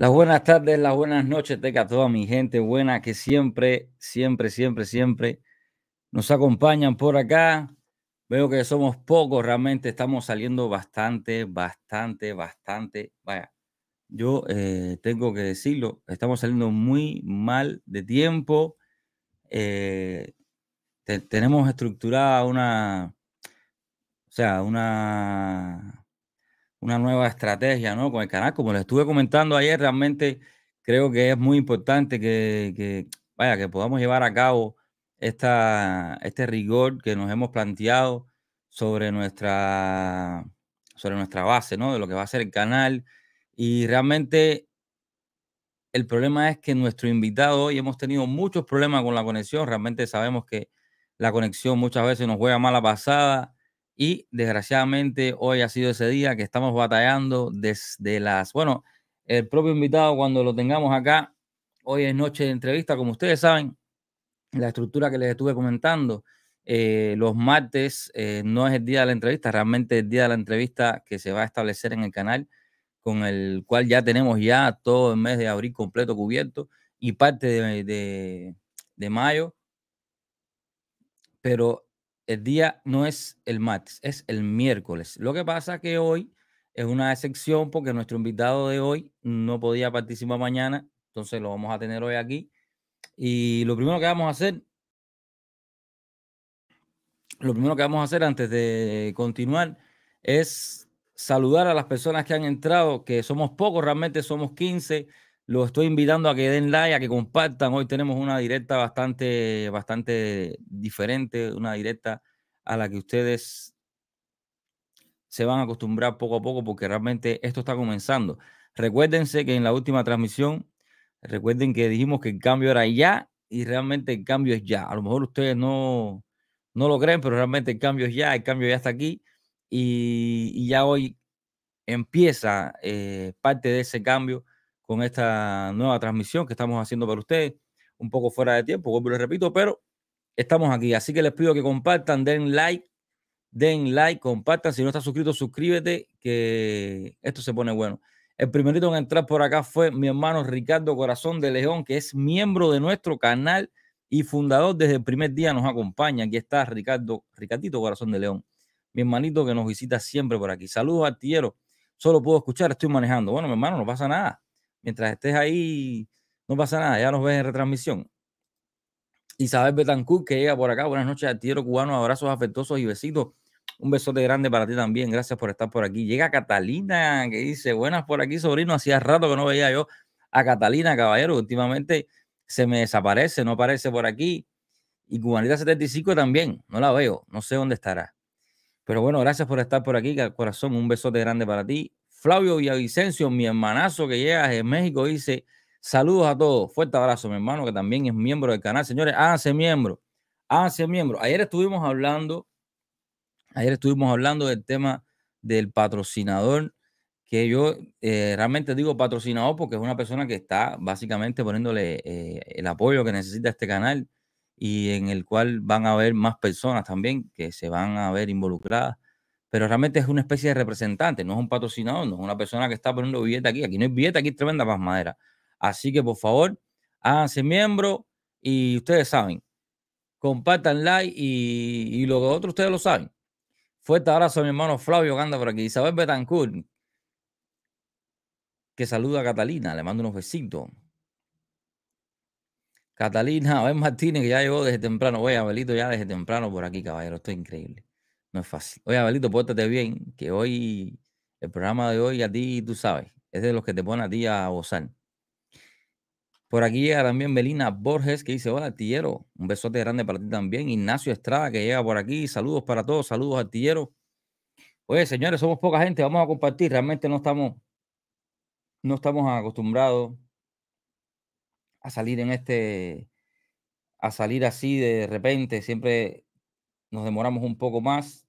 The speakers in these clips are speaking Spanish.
Las buenas tardes, las buenas noches, teca toda mi gente buena que siempre, siempre, siempre, siempre nos acompañan por acá. Veo que somos pocos, realmente estamos saliendo bastante, bastante, bastante. Vaya, yo eh, tengo que decirlo, estamos saliendo muy mal de tiempo. Eh, tenemos estructurada una, o sea, una una nueva estrategia ¿no? con el canal. Como les estuve comentando ayer, realmente creo que es muy importante que, vaya, que podamos llevar a cabo esta, este rigor que nos hemos planteado sobre nuestra, sobre nuestra base, ¿no? de lo que va a ser el canal. Y realmente el problema es que nuestro invitado hoy hemos tenido muchos problemas con la conexión. Realmente sabemos que la conexión muchas veces nos juega mala pasada y desgraciadamente hoy ha sido ese día que estamos batallando desde las... Bueno, el propio invitado cuando lo tengamos acá, hoy es noche de entrevista, como ustedes saben, la estructura que les estuve comentando, eh, los martes eh, no es el día de la entrevista, realmente es el día de la entrevista que se va a establecer en el canal, con el cual ya tenemos ya todo el mes de abril completo cubierto y parte de, de mayo. Pero el día no es el martes, es el miércoles. Lo que pasa que hoy es una excepción porque nuestro invitado de hoy no podía participar mañana, entonces lo vamos a tener hoy aquí. Y lo primero que vamos a hacer, lo primero que vamos a hacer antes de continuar es saludar a las personas que han entrado, que somos pocos, realmente somos 15. Los estoy invitando a que den like, a que compartan. Hoy tenemos una directa bastante, bastante diferente, una directa a la que ustedes se van a acostumbrar poco a poco porque realmente esto está comenzando. Recuérdense que en la última transmisión, recuerden que dijimos que el cambio era ya y realmente el cambio es ya. A lo mejor ustedes no, no lo creen, pero realmente el cambio es ya, el cambio ya está aquí y, ya hoy empieza eh, parte de ese cambio con esta nueva transmisión que estamos haciendo para ustedes, un poco fuera de tiempo, vuelvo y lo repito, pero estamos aquí, así que les pido que compartan, den like, den like, compartan, si no estás suscrito, suscríbete, que esto se pone bueno. El primerito en entrar por acá fue mi hermano Ricardo Corazón de León, que es miembro de nuestro canal y fundador desde el primer día nos acompaña. Aquí está Ricardo, Ricardito Corazón de León, mi hermanito que nos visita siempre por aquí. Saludos, artillero. Solo puedo escuchar, estoy manejando. Bueno, mi hermano, no pasa nada mientras estés ahí, no pasa nada, ya nos ves en retransmisión. Isabel Betancourt, que llega por acá. Buenas noches, tiro cubano. Abrazos afectuosos y besitos. Un besote grande para ti también. Gracias por estar por aquí. Llega Catalina, que dice, buenas por aquí, sobrino. Hacía rato que no veía yo a Catalina, caballero. Últimamente se me desaparece, no aparece por aquí. Y Cubanita 75 también. No la veo. No sé dónde estará. Pero bueno, gracias por estar por aquí, corazón. Un besote grande para ti. Flavio Villavicencio, mi hermanazo que llega de México, dice: Saludos a todos, fuerte abrazo, mi hermano, que también es miembro del canal. Señores, háganse miembro, háganse miembro. Ayer estuvimos hablando, ayer estuvimos hablando del tema del patrocinador, que yo eh, realmente digo patrocinador porque es una persona que está básicamente poniéndole eh, el apoyo que necesita este canal y en el cual van a haber más personas también que se van a ver involucradas pero realmente es una especie de representante, no es un patrocinador, no es una persona que está poniendo billete aquí. Aquí no hay billete, aquí es tremenda madera. Así que por favor, háganse miembro y ustedes saben, compartan like y, lo que otro ustedes lo saben. Fuerte abrazo a mi hermano Flavio ganda por aquí. Isabel Betancourt, que saluda a Catalina, le mando unos besitos. Catalina, ver Martínez, que ya llegó desde temprano. Oye, Abelito, ya desde temprano por aquí, caballero. Esto increíble. No es fácil. Oye, Abelito, pórtate bien, que hoy, el programa de hoy a ti, tú sabes, es de los que te ponen a ti a gozar. Por aquí llega también Melina Borges, que dice, hola, artillero, un besote grande para ti también. Ignacio Estrada, que llega por aquí, saludos para todos, saludos, artillero. Oye, señores, somos poca gente, vamos a compartir, realmente no estamos, no estamos acostumbrados a salir en este, a salir así de repente, siempre nos demoramos un poco más.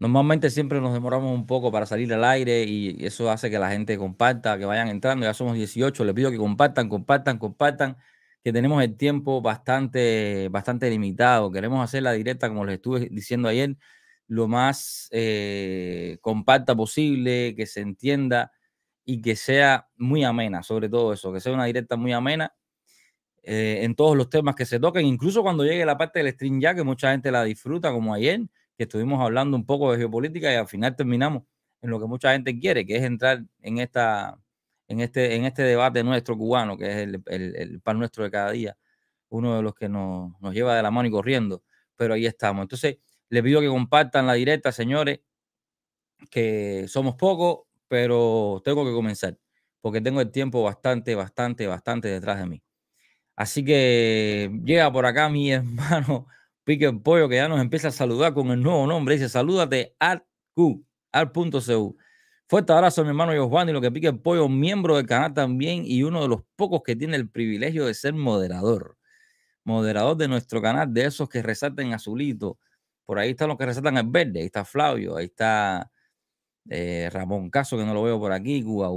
Normalmente siempre nos demoramos un poco para salir al aire y eso hace que la gente comparta, que vayan entrando. Ya somos 18, les pido que compartan, compartan, compartan, que tenemos el tiempo bastante, bastante limitado. Queremos hacer la directa como les estuve diciendo ayer lo más eh, compacta posible, que se entienda y que sea muy amena, sobre todo eso, que sea una directa muy amena eh, en todos los temas que se toquen, incluso cuando llegue la parte del stream ya, que mucha gente la disfruta, como ayer, que estuvimos hablando un poco de geopolítica y al final terminamos en lo que mucha gente quiere, que es entrar en, esta, en, este, en este debate nuestro cubano, que es el, el, pan nuestro de cada día, uno de los que nos, nos lleva de la mano y corriendo, pero ahí estamos. Entonces, les pido que compartan la directa, señores, que somos pocos, pero tengo que comenzar, porque tengo el tiempo bastante, bastante, bastante detrás de mí. Así que llega por acá mi hermano Pique Pollo, que ya nos empieza a saludar con el nuevo nombre. Dice, salúdate al Q, al punto Fuerte abrazo a mi hermano Giovanni, lo que pique el pollo, miembro del canal también y uno de los pocos que tiene el privilegio de ser moderador. Moderador de nuestro canal, de esos que resalten azulito, por ahí están los que resaltan el verde. Ahí está Flavio, ahí está eh, Ramón Caso, que no lo veo por aquí, Cuba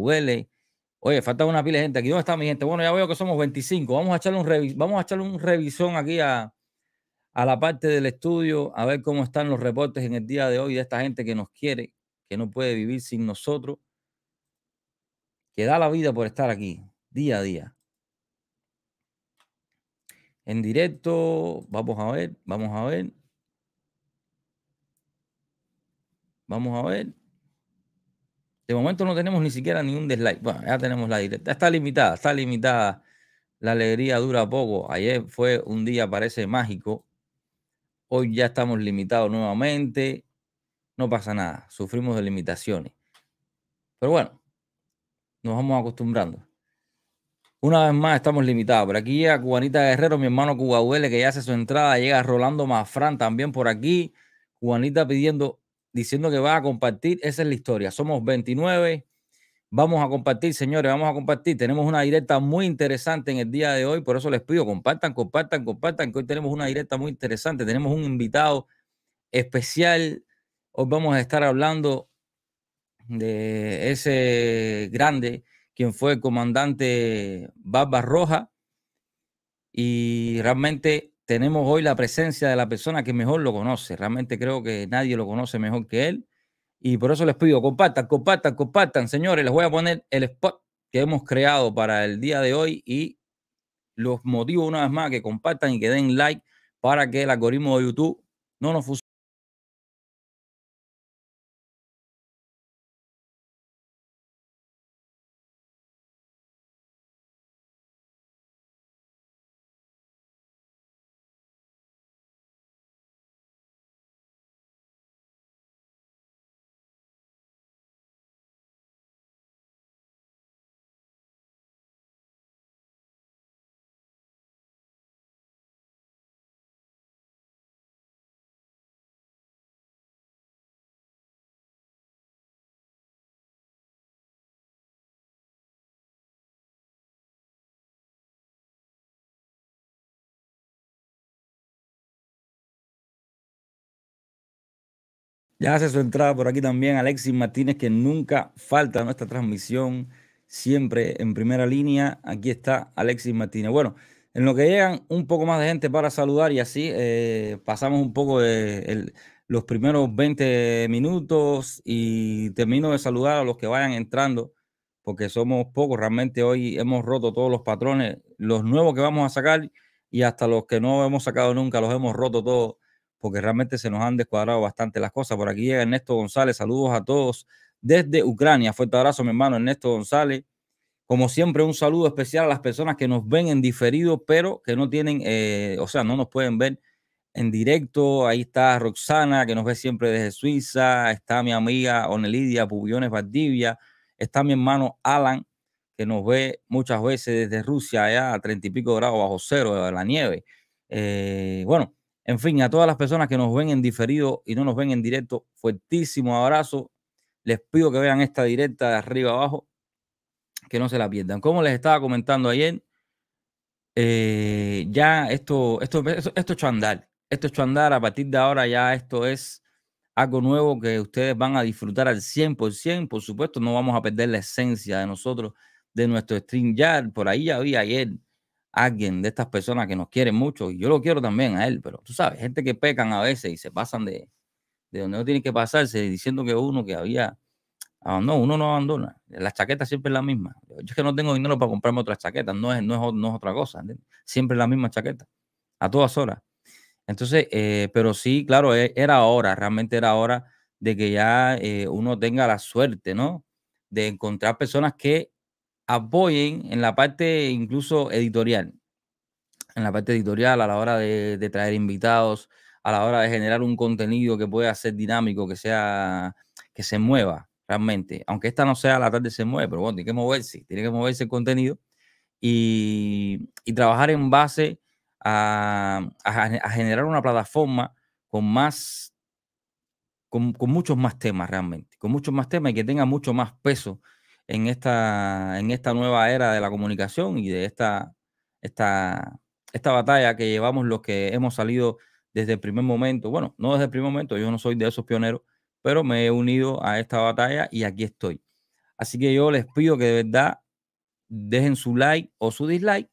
Oye, falta una pila de gente aquí. ¿Dónde está mi gente? Bueno, ya veo que somos 25. Vamos a echarle un, vamos a echarle un revisón aquí a, a la parte del estudio, a ver cómo están los reportes en el día de hoy de esta gente que nos quiere, que no puede vivir sin nosotros, que da la vida por estar aquí, día a día. En directo, vamos a ver, vamos a ver. Vamos a ver. De momento no tenemos ni siquiera ningún un dislike. Bueno, ya tenemos la directa. Está limitada, está limitada. La alegría dura poco. Ayer fue un día, parece mágico. Hoy ya estamos limitados nuevamente. No pasa nada. Sufrimos de limitaciones. Pero bueno, nos vamos acostumbrando. Una vez más estamos limitados. Por aquí llega Cubanita Guerrero, mi hermano Cuba que ya hace su entrada. Llega Rolando Mafran también por aquí. Cubanita pidiendo diciendo que va a compartir. Esa es la historia. Somos 29. Vamos a compartir, señores, vamos a compartir. Tenemos una directa muy interesante en el día de hoy, por eso les pido, compartan, compartan, compartan, que hoy tenemos una directa muy interesante. Tenemos un invitado especial. Hoy vamos a estar hablando de ese grande, quien fue el comandante Barba Roja. Y realmente tenemos hoy la presencia de la persona que mejor lo conoce. Realmente creo que nadie lo conoce mejor que él. Y por eso les pido, compartan, compartan, compartan, señores. Les voy a poner el spot que hemos creado para el día de hoy y los motivo, una vez más que compartan y que den like para que el algoritmo de YouTube no nos funcione. Ya hace su entrada por aquí también Alexis Martínez, que nunca falta nuestra transmisión, siempre en primera línea. Aquí está Alexis Martínez. Bueno, en lo que llegan un poco más de gente para saludar y así eh, pasamos un poco de los primeros 20 minutos y termino de saludar a los que vayan entrando, porque somos pocos, realmente hoy hemos roto todos los patrones, los nuevos que vamos a sacar y hasta los que no hemos sacado nunca, los hemos roto todos porque realmente se nos han descuadrado bastante las cosas. Por aquí llega Ernesto González, saludos a todos desde Ucrania. Fuerte abrazo, mi hermano Ernesto González. Como siempre, un saludo especial a las personas que nos ven en diferido, pero que no tienen, eh, o sea, no nos pueden ver en directo. Ahí está Roxana, que nos ve siempre desde Suiza. Está mi amiga Onelidia Pubiones Valdivia. Está mi hermano Alan, que nos ve muchas veces desde Rusia, allá a treinta y pico grados bajo cero de la nieve. Eh, bueno, en fin, a todas las personas que nos ven en diferido y no nos ven en directo, fuertísimo abrazo. Les pido que vean esta directa de arriba abajo, que no se la pierdan. Como les estaba comentando ayer, eh, ya esto, esto, esto, es chandal. Esto es A partir de ahora ya esto es algo nuevo que ustedes van a disfrutar al 100%. Por supuesto, no vamos a perder la esencia de nosotros, de nuestro stream. Ya por ahí ya vi ayer alguien de estas personas que nos quiere mucho, y yo lo quiero también a él, pero tú sabes, gente que pecan a veces y se pasan de, donde no tiene que pasarse, diciendo que uno que había no uno no abandona, la chaqueta siempre es la misma. Yo es que no tengo dinero para comprarme otra chaqueta. no es, no es, otra cosa, siempre es la misma chaqueta, a todas horas. Entonces, eh, pero sí, claro, e, era hora, realmente era hora de que ya eh, uno tenga la suerte, ¿no? De encontrar personas que apoyen en la parte incluso editorial, en la parte editorial a la hora de, traer invitados, a la hora de generar un contenido que pueda ser dinámico, que sea, que se mueva realmente. Aunque esta no sea la tarde se mueve, pero bueno, tiene que moverse, tiene que moverse el contenido y, trabajar en base a, generar una plataforma con más, con muchos más temas realmente, con muchos más temas y que tenga mucho más peso en esta, en esta nueva era de la comunicación y de esta, esta, esta batalla que llevamos los que hemos salido desde el primer momento. Bueno, no desde el primer momento, yo no soy de esos pioneros, pero me he unido a esta batalla y aquí estoy. Así que yo les pido que de verdad dejen su like o su dislike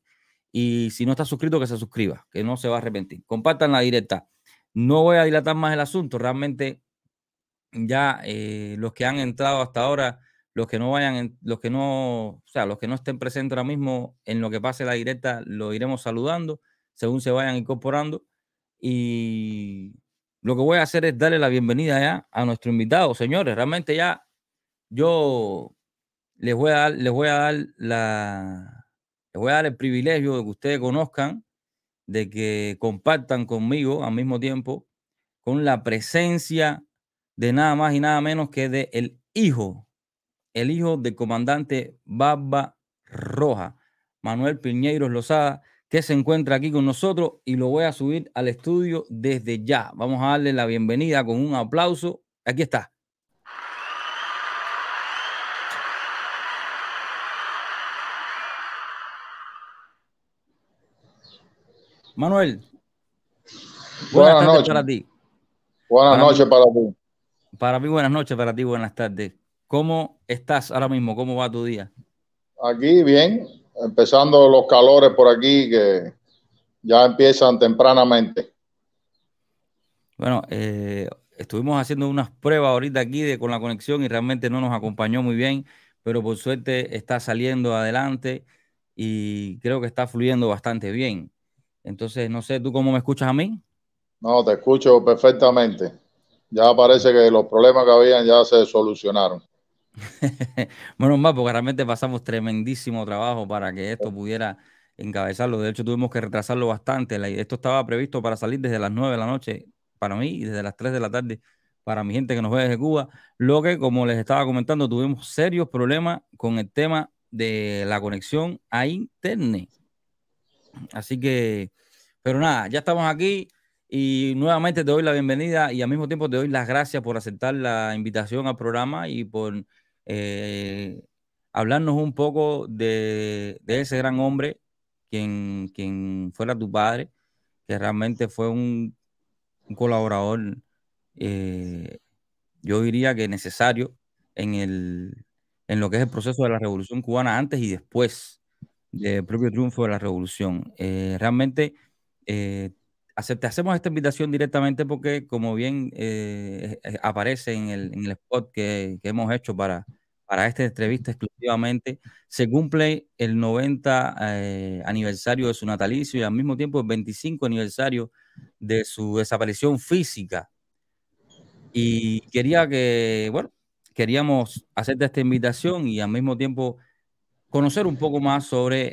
y si no está suscrito que se suscriba, que no se va a arrepentir. Compartan la directa. No voy a dilatar más el asunto, realmente ya eh, los que han entrado hasta ahora los que no vayan, los que no, o sea, los que no estén presentes ahora mismo en lo que pase la directa, lo iremos saludando según se vayan incorporando. Y lo que voy a hacer es darle la bienvenida ya a nuestro invitado, señores. Realmente ya yo les voy a dar, les voy a dar la, les voy a dar el privilegio de que ustedes conozcan, de que compartan conmigo al mismo tiempo con la presencia de nada más y nada menos que de el hijo el hijo del comandante Baba Roja, Manuel Piñeiro Lozada, que se encuentra aquí con nosotros y lo voy a subir al estudio desde ya. Vamos a darle la bienvenida con un aplauso. Aquí está. Manuel, buenas, noches para ti. Buenas noches para ti. Para mí, buenas noches para ti, buenas tardes. ¿Cómo estás ahora mismo? ¿Cómo va tu día? Aquí bien, empezando los calores por aquí que ya empiezan tempranamente. Bueno, eh, estuvimos haciendo unas pruebas ahorita aquí de, con la conexión y realmente no nos acompañó muy bien, pero por suerte está saliendo adelante y creo que está fluyendo bastante bien. Entonces, no sé, ¿tú cómo me escuchas a mí? No, te escucho perfectamente. Ya parece que los problemas que habían ya se solucionaron bueno mal, porque realmente pasamos tremendísimo trabajo para que esto oh. pudiera encabezarlo. De hecho, tuvimos que retrasarlo bastante. Esto estaba previsto para salir desde las 9 de la noche para mí y desde las 3 de la tarde para mi gente que nos ve desde Cuba. Lo que, como les estaba comentando, tuvimos serios problemas con el tema de la conexión a internet. Así que, pero nada, ya estamos aquí y nuevamente te doy la bienvenida y al mismo tiempo te doy las gracias por aceptar la invitación al programa y por eh, hablarnos un poco de, ese gran hombre, quien, quien fuera tu padre, que realmente fue un, colaborador, eh, yo diría que necesario en, lo que es el proceso de la revolución cubana antes y después del propio triunfo de la revolución. Eh, realmente te hacemos esta invitación directamente porque, como bien eh, eh, aparece en el, spot que, hemos hecho para, para esta entrevista exclusivamente, se cumple el 90 eh, aniversario de su natalicio y al mismo tiempo el 25 aniversario de su desaparición física. Y quería que, bueno, queríamos hacerte esta invitación y al mismo tiempo conocer un poco más sobre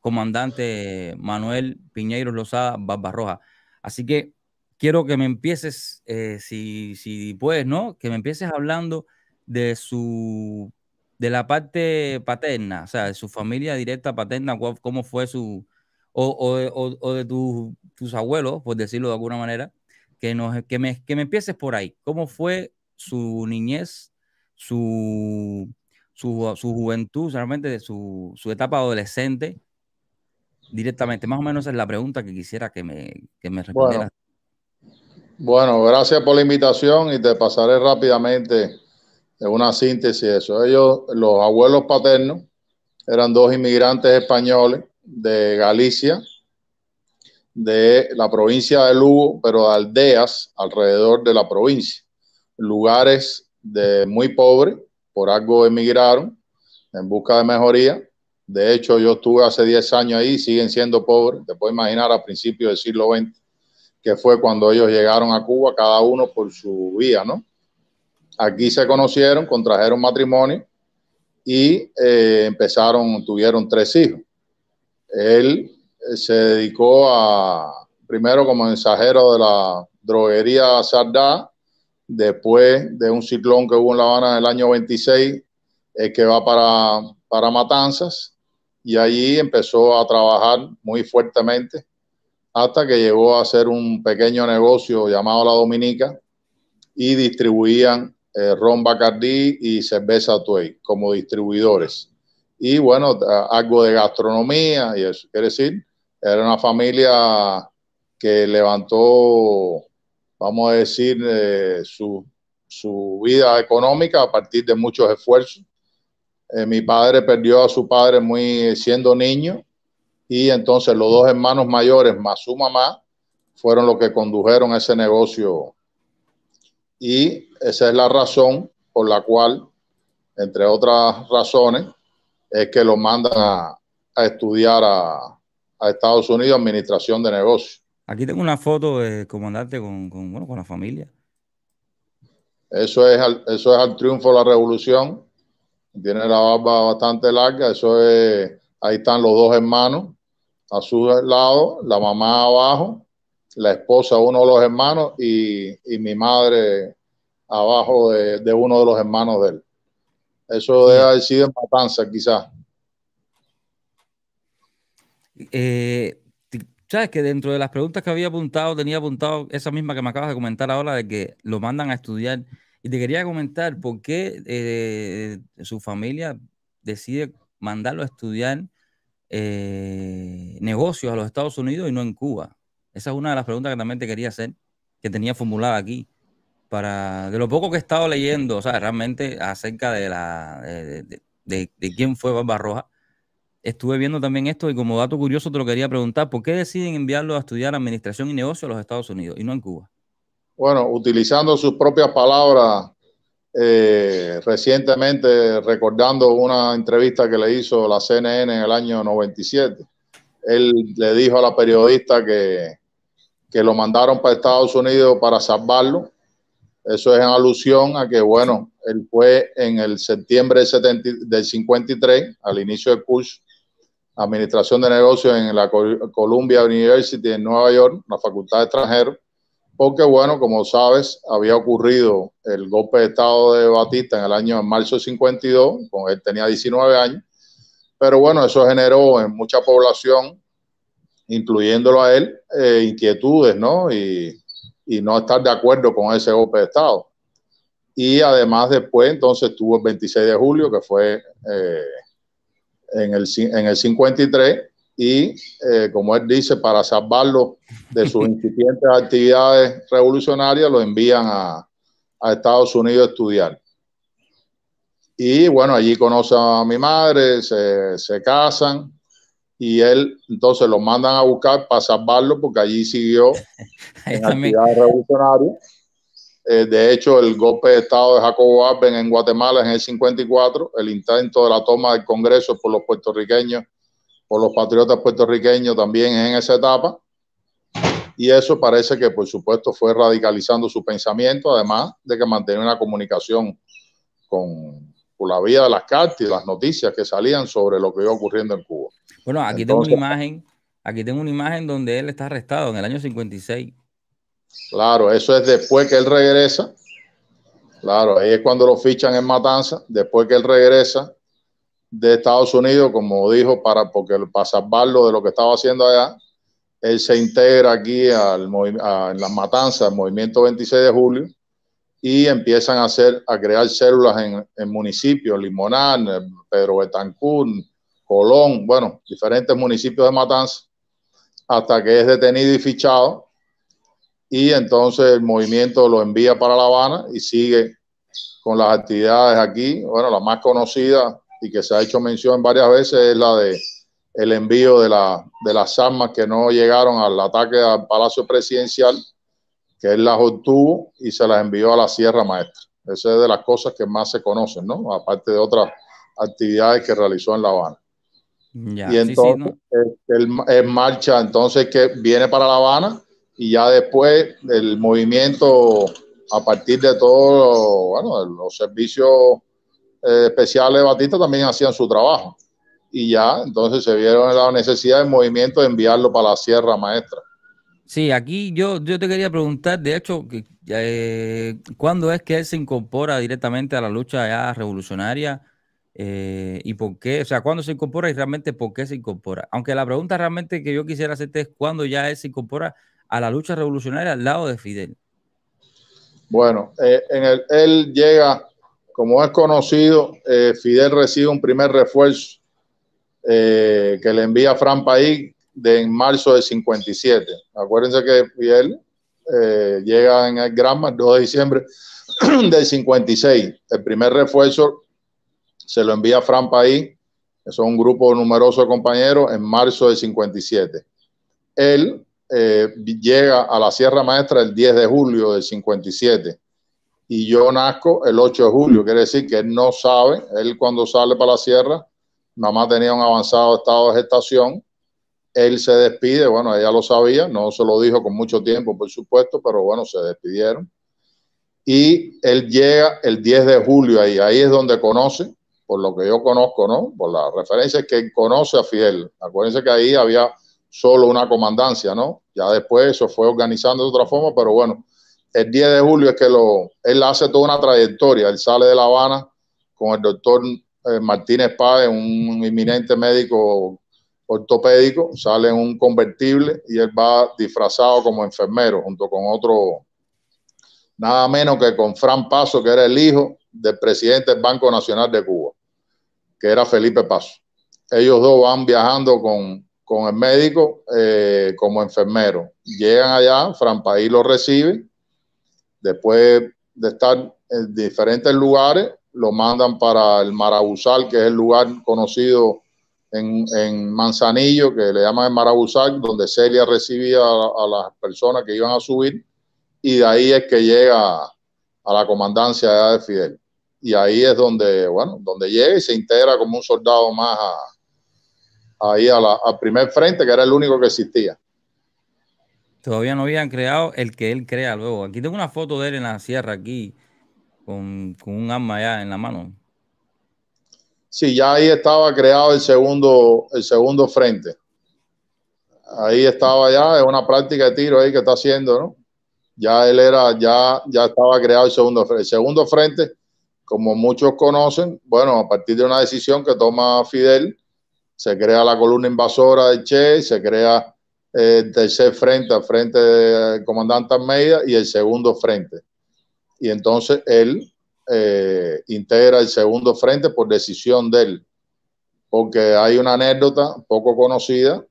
comandante Manuel Piñeiro Lozada Barbarroja. Así que quiero que me empieces, eh, si, si puedes, ¿no? Que me empieces hablando de su de la parte paterna, o sea, de su familia directa paterna, cómo fue su, o, de tus abuelos, por decirlo de alguna manera, que, que, me, que me empieces por ahí. ¿Cómo fue su niñez, su, su, juventud, realmente de su, su etapa adolescente? directamente. Más o menos es la pregunta que quisiera que me, que me Bueno, gracias por la invitación y te pasaré rápidamente una síntesis de eso. Ellos, los abuelos paternos, eran dos inmigrantes españoles de Galicia, de la provincia de Lugo, pero de aldeas alrededor de la provincia, lugares de muy pobres, por algo emigraron en busca de mejoría, de hecho, yo estuve hace 10 años ahí, siguen siendo pobres. Te puedes imaginar a principios del siglo XX, que fue cuando ellos llegaron a Cuba, cada uno por su vía, ¿no? Aquí se conocieron, contrajeron matrimonio y eh, empezaron, tuvieron tres hijos. Él eh, se dedicó a, primero como mensajero de la droguería Sardá, después de un ciclón que hubo en La Habana en el año 26, que va para, para Matanzas, y allí empezó a trabajar muy fuertemente hasta que llegó a hacer un pequeño negocio llamado La Dominica y distribuían eh, ron y cerveza Tuey como distribuidores. Y bueno, algo de gastronomía y eso. Quiere decir, era una familia que levantó, vamos a decir, eh, su vida económica a partir de muchos esfuerzos eh, mi padre perdió a su padre muy siendo niño y entonces los dos hermanos mayores más su mamá fueron los que condujeron ese negocio. Y esa es la razón por la cual, entre otras razones, es que lo mandan a, estudiar a, Estados Unidos Administración de Negocios. Aquí tengo una foto de comandante con, la familia. Eso es, eso es al triunfo de la revolución tiene la barba bastante larga, eso es, ahí están los dos hermanos a su lado, la mamá abajo, la esposa uno de los hermanos y, mi madre abajo de, uno de los hermanos de él. Eso debe haber sido matanza, quizás. Eh, Sabes que dentro de las preguntas que había apuntado, tenía apuntado esa misma que me acabas de comentar ahora, de que lo mandan a estudiar y te quería comentar por qué eh, su familia decide mandarlo a estudiar eh, negocios a los Estados Unidos y no en Cuba. Esa es una de las preguntas que también te quería hacer, que tenía formulada aquí. Para, de lo poco que he estado leyendo, o sea, realmente acerca de la eh, de, quién fue Roja, estuve viendo también esto y como dato curioso te lo quería preguntar, ¿por qué deciden enviarlo a estudiar administración y negocios a los Estados Unidos y no en Cuba? bueno, utilizando sus propias palabras, eh, recientemente recordando una entrevista que le hizo la CNN en el año 97, él le dijo a la periodista que, lo mandaron para Estados Unidos para salvarlo. Eso es en alusión a que, bueno, él fue en el septiembre del, 53, al inicio del curso, Administración de Negocios en la Columbia University en Nueva York, la Facultad de porque bueno, como sabes, había ocurrido el golpe de Estado de Batista en el año en marzo de 52, con él tenía 19 años, pero bueno, eso generó en mucha población, incluyéndolo a él, eh, inquietudes, ¿no? Y, no estar de acuerdo con ese golpe de Estado. Y además después, entonces, tuvo el 26 de julio, que fue eh, en, el, en el 53, y, eh, como él dice, para salvarlo de sus incipientes actividades revolucionarias, lo envían a, Estados Unidos a estudiar. Y bueno, allí conoce a mi madre, se, casan y él entonces lo mandan a buscar para salvarlo porque allí siguió en actividades revolucionarias. Eh, de hecho, el golpe de Estado de Jacobo Arben en Guatemala en el 54, el intento de la toma del Congreso por los puertorriqueños por los patriotas puertorriqueños también en esa etapa. Y eso parece que, por supuesto, fue radicalizando su pensamiento, además de que mantenía una comunicación con, la vía de las cartas y las noticias que salían sobre lo que iba ocurriendo en Cuba. Bueno, aquí tengo una imagen, aquí tengo una imagen donde él está arrestado en el año 56. Claro, eso es después que él regresa. Claro, ahí es cuando lo fichan en Matanza, después que él regresa de Estados Unidos, como dijo, para, porque, para salvarlo de lo que estaba haciendo allá. Él se integra aquí en las matanzas, el movimiento 26 de julio, y empiezan a, hacer, a crear células en, municipios, Limonán, Pedro Betancún, Colón, bueno, diferentes municipios de matanzas, hasta que es detenido y fichado. Y entonces el movimiento lo envía para La Habana y sigue con las actividades aquí. Bueno, la más conocida y que se ha hecho mención varias veces es la de el envío de, la, de las armas que no llegaron al ataque al Palacio Presidencial, que él las obtuvo y se las envió a la Sierra Maestra. Esa es de las cosas que más se conocen, ¿no? Aparte de otras actividades que realizó en La Habana. y entonces, en marcha, entonces que viene para La Habana y ya después el movimiento a partir de todos los servicios eh, especiales Batista también hacían su trabajo. Y ya, entonces se vieron la necesidad del movimiento de enviarlo para la Sierra Maestra. Sí, aquí yo, yo te quería preguntar, de hecho, eh, ¿cuándo es que él se incorpora directamente a la lucha ya revolucionaria? Eh, ¿Y por qué? O sea, ¿cuándo se incorpora y realmente por qué se incorpora? Aunque la pregunta realmente que yo quisiera hacerte es cuándo ya él se incorpora a la lucha revolucionaria al lado de Fidel. Bueno, eh, en el, él llega como es conocido, eh, Fidel recibe un primer refuerzo eh, que le envía a Fran País en marzo del 57. Acuérdense que Fidel eh, llega en el Granma el 2 de diciembre del 56. El primer refuerzo se lo envía a Fran País, que son un grupo numeroso de compañeros, en marzo del 57. Él llega a la Sierra Maestra el 10 de julio del 57 y yo nazco el 8 de julio, quiere decir que él no sabe, él cuando sale para la sierra, mamá tenía un avanzado estado de gestación, él se despide, bueno, ella lo sabía, no se lo dijo con mucho tiempo, por supuesto, pero bueno, se despidieron. Y él llega el 10 de julio ahí, ahí es donde conoce, por lo que yo conozco, ¿no? Por las referencias que conoce a fiel Acuérdense que ahí había solo una comandancia, ¿no? Ya después eso fue organizando de otra forma, pero bueno, el 10 de julio es que lo, él hace toda una trayectoria. Él sale de La Habana con el doctor eh, Martínez Páez, un inminente médico ortopédico, sale en un convertible y él va disfrazado como enfermero junto con otro, nada menos que con Fran Paso, que era el hijo del presidente del Banco Nacional de Cuba, que era Felipe Paso. Ellos dos van viajando con, el médico eh, como enfermero. Llegan allá, Fran País lo recibe Después de estar en diferentes lugares, lo mandan para el Marabusal, que es el lugar conocido en, Manzanillo, que le llaman el Marabusal, donde Celia recibía a, las personas que iban a subir, y de ahí es que llega a la comandancia de Fidel. Y ahí es donde, bueno, donde llega y se integra como un soldado más ahí a la, al primer frente, que era el único que existía. Todavía no habían creado el que él crea luego. Aquí tengo una foto de él en la sierra, aquí, con, un arma ya en la mano. Sí, ya ahí estaba creado el segundo, el segundo frente. Ahí estaba ya, es una práctica de tiro ahí que está haciendo, ¿no? Ya él era, ya, ya estaba creado el segundo frente. El segundo frente, como muchos conocen, bueno, a partir de una decisión que toma Fidel, se crea la columna invasora de Che, se crea el tercer frente al frente del comandante Almeida y el segundo frente. Y entonces él eh, integra el segundo frente por decisión de él, porque hay una anécdota poco conocida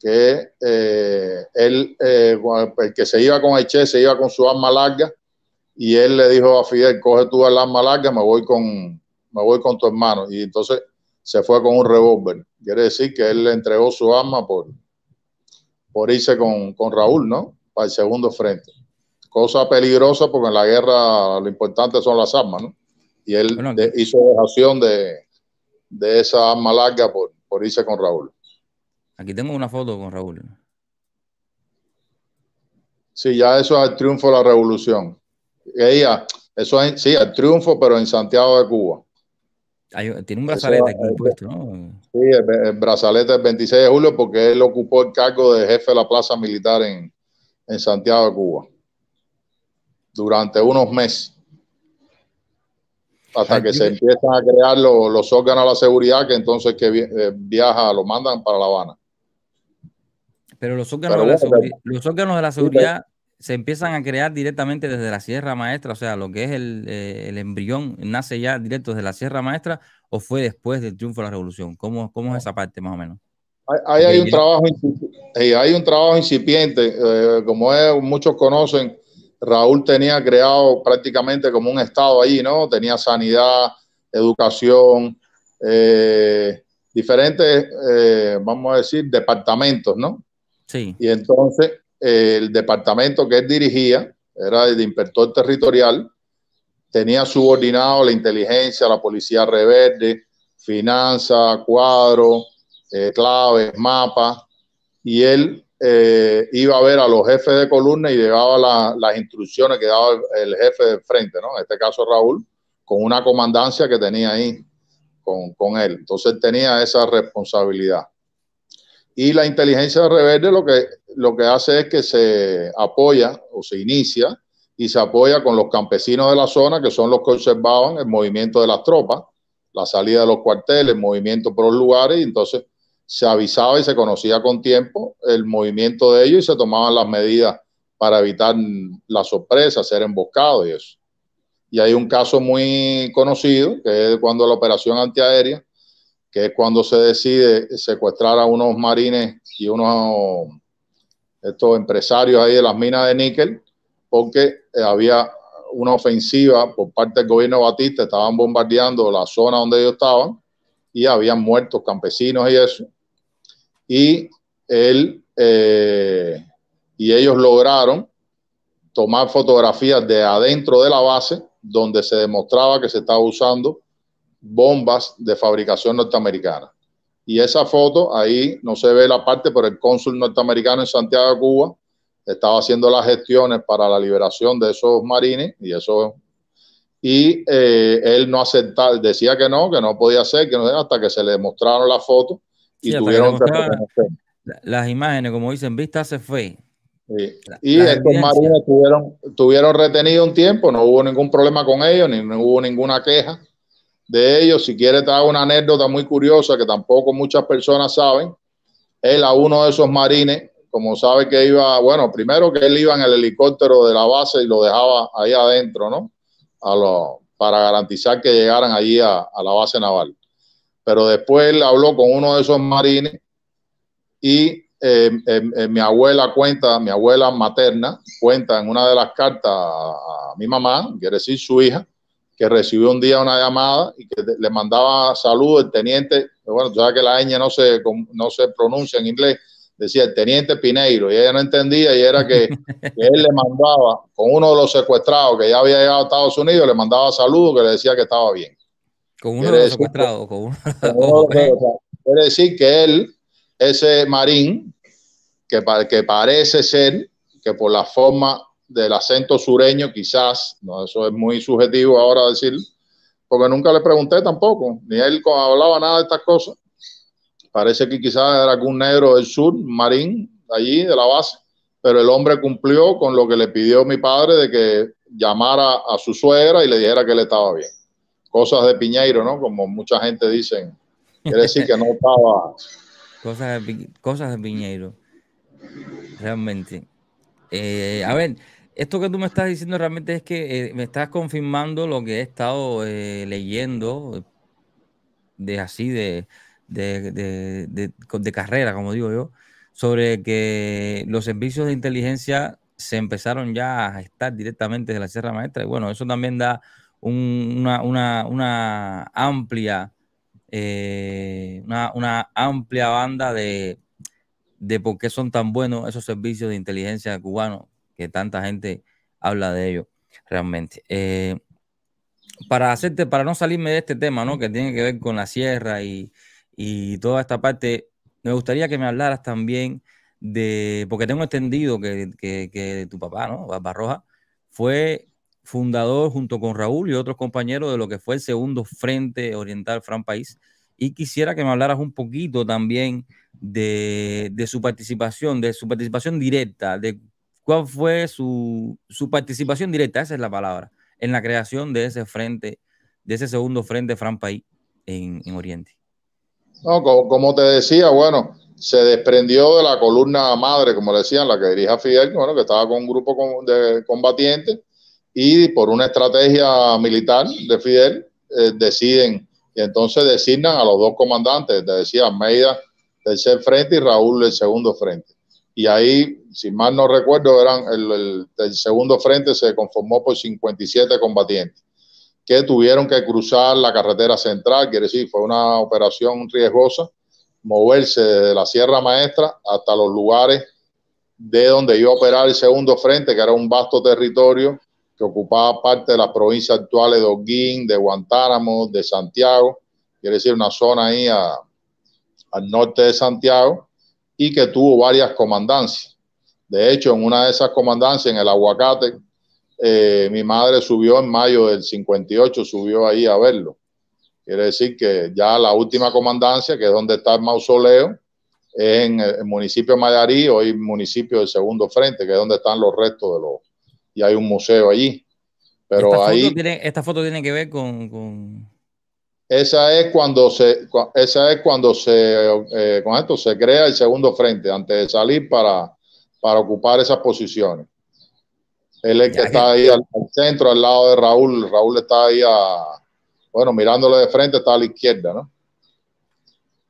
que eh, él, el eh, pues, que se iba con Eche se iba con su arma larga y él le dijo a Fidel, coge tú el arma larga, me voy con, me voy con tu hermano. Y entonces se fue con un revólver. Quiere decir que él le entregó su arma por, por irse con, con Raúl, ¿no? Para el segundo frente. Cosa peligrosa porque en la guerra lo importante son las armas, ¿no? Y él hizo dejación de, de, esa arma larga por, por irse con Raúl. Aquí tengo una foto con Raúl. Sí, ya eso es el triunfo de la revolución. Ella, ah, eso sí, el triunfo, pero en Santiago de Cuba tiene un brazalete aquí eh, puesto, ¿no? Sí, el, el, brazalete el 26 de julio porque él ocupó el cargo de jefe de la plaza militar en, Santiago de Cuba durante unos meses hasta que se empiezan a crear los, los órganos de la seguridad que entonces que eh, viaja, lo mandan para La Habana. Pero los órganos de la seguridad se empiezan a crear directamente desde la Sierra Maestra, o sea, lo que es eh, el, embrión, ¿nace ya directo desde la Sierra Maestra o fue después del triunfo de la Revolución? ¿Cómo, es ah. esa parte más o menos? hay, un trabajo, eh, hay un trabajo incipiente, eh, como muchos conocen, Raúl tenía creado prácticamente como un estado ahí, ¿no? Tenía sanidad, educación, diferentes, vamos a decir, departamentos, ¿no? Sí. Y entonces el departamento que él dirigía, era el de inspector territorial, tenía subordinado la inteligencia, la policía rebelde, finanzas, cuadros, eh, claves, mapas, y él eh, iba a ver a los jefes de columna y llevaba las instrucciones que daba el, jefe de frente, En este caso Raúl, con una comandancia que tenía ahí con, con él. Entonces tenía esa responsabilidad. Y la inteligencia rebelde lo que, lo que hace es que se apoya o se inicia y se apoya con los campesinos de la zona, que son los que observaban el movimiento de las tropas, la salida de los cuarteles, el movimiento por los lugares, y entonces se avisaba y se conocía con tiempo el movimiento de ellos y se tomaban las medidas para evitar la sorpresa, ser emboscados y eso. Y hay un caso muy conocido, que es cuando la operación antiaérea que es cuando se decide secuestrar a unos marines y unos estos empresarios ahí de las minas de níquel, porque eh, había una ofensiva por parte del gobierno Batista, estaban bombardeando la zona donde ellos estaban y habían muertos campesinos y eso. Y él eh, y ellos lograron tomar fotografías de adentro de la base donde se demostraba que se estaba usando bombas de fabricación norteamericana. Y esa foto, ahí no se ve la parte, pero el cónsul norteamericano en Santiago, Cuba, estaba haciendo las gestiones para la liberación de esos marines y eso y eh, él no aceptaba, decía que no, que no podía ser, que hasta que se le mostraron las fotos y tuvieron las imágenes, como dicen, vista se fue. y estos marines tuvieron, tuvieron retenido un tiempo, no hubo ningún problema con ellos, ni no hubo ninguna queja de ellos. Si quiere, traer una anécdota muy curiosa que tampoco muchas personas saben. Él a uno de esos marines, como sabe que iba, bueno, primero que él iba en el helicóptero de la base y lo dejaba ahí adentro, ¿no? para garantizar que llegaran allí a, la base naval. Pero después él habló con uno de esos marines y eh, eh, eh, mi abuela cuenta, mi abuela materna cuenta en una de las cartas a mi mamá, quiere decir su hija, que recibió un día una llamada y que le mandaba saludos el teniente, bueno, ya que la ñ no se, no se pronuncia en inglés, decía el teniente Pineiro, y ella no entendía, y era que, él le mandaba, con uno de los secuestrados que ya había llegado a Estados Unidos, le mandaba saludos que le decía que estaba bien. Con uno de los secuestrados, con uno. decir que él, ese marín, que, que parece ser, que por la forma del acento sureño, quizás, no, eso es muy subjetivo ahora decir, porque nunca le pregunté tampoco, ni él hablaba nada de estas cosas. Parece que quizás era algún negro del sur, marín, allí, de la base, pero el hombre cumplió con lo que le pidió mi padre de que llamara a su suegra y le dijera que él estaba bien. Cosas de Piñeiro, ¿no? Como mucha gente dice, quiere decir que no estaba. Cosas de, cosas Piñeiro, realmente. Eh, a ver, esto que tú me estás diciendo realmente es que eh, me estás confirmando lo que he estado eh, leyendo de así, de, de, carrera, como digo yo, sobre que los servicios de inteligencia se empezaron ya a estar directamente de la Sierra Maestra. Y bueno, eso también da una, amplia, eh, una, amplia banda de, de por qué son tan buenos esos servicios de inteligencia cubanos que tanta gente habla de ello realmente. Eh, para hacerte, para no salirme de este tema, ¿no? Que tiene que ver con la sierra y, toda esta parte, me gustaría que me hablaras también de, porque tengo entendido que, tu papá, ¿no? Roja, fue fundador junto con Raúl y otros compañeros de lo que fue el segundo Frente Oriental Fran País. Y quisiera que me hablaras un poquito también de, de su participación, de su participación directa, de ¿Cuál fue su, su participación directa? Esa es la palabra, en la creación de ese frente, de ese segundo frente Fran País en, Oriente. No, como, te decía, bueno, se desprendió de la columna madre, como le decían, la que dirija Fidel, bueno, que estaba con un grupo de combatientes y por una estrategia militar de Fidel eh, deciden y entonces designan a los dos comandantes, te decía Meida, tercer frente y Raúl el segundo frente y ahí, si mal no recuerdo, eran el, segundo frente se conformó por 57 combatientes que tuvieron que cruzar la carretera central, quiere decir, fue una operación riesgosa, moverse desde la Sierra Maestra hasta los lugares de donde iba a operar el segundo frente, que era un vasto territorio que ocupaba parte de las provincias actuales de Oguín, de Guantánamo, de Santiago, quiere decir, una zona ahí al norte de Santiago, y que tuvo varias comandancias. De hecho, en una de esas comandancias, en el aguacate, eh, mi madre subió en mayo del 58, subió ahí a verlo. Quiere decir que ya la última comandancia, que es donde está el mausoleo, es en el municipio de Mayarí, hoy municipio del Segundo Frente, que es donde están los restos de los... Y hay un museo allí. Pero ahí... esta foto tiene que ver con esa es cuando se, esa es cuando se, eh, con esto se crea el segundo frente antes de salir para, para ocupar esas posiciones. Él es el que está ahí al, centro, al lado de Raúl. Raúl está ahí bueno, mirándole de frente, está a la izquierda, ¿no?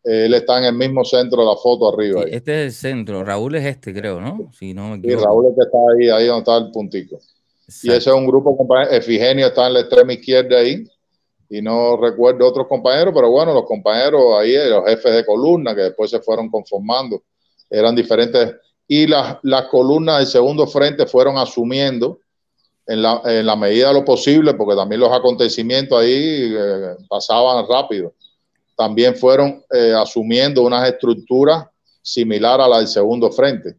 Él está en el mismo centro de la foto arriba. este es el centro. Raúl es este, creo, ¿no? Si Sí, Raúl es el que está ahí, ahí donde está el puntico. Y ese es un grupo, Efigenio está en la extrema izquierda ahí y no recuerdo otros compañeros, pero bueno, los compañeros ahí, eh, los jefes de columna que después se fueron conformando, eran diferentes y las, las columnas del segundo frente fueron asumiendo en la, en la, medida de lo posible, porque también los acontecimientos ahí eh, pasaban rápido, también fueron eh, asumiendo unas estructuras similar a la del segundo frente.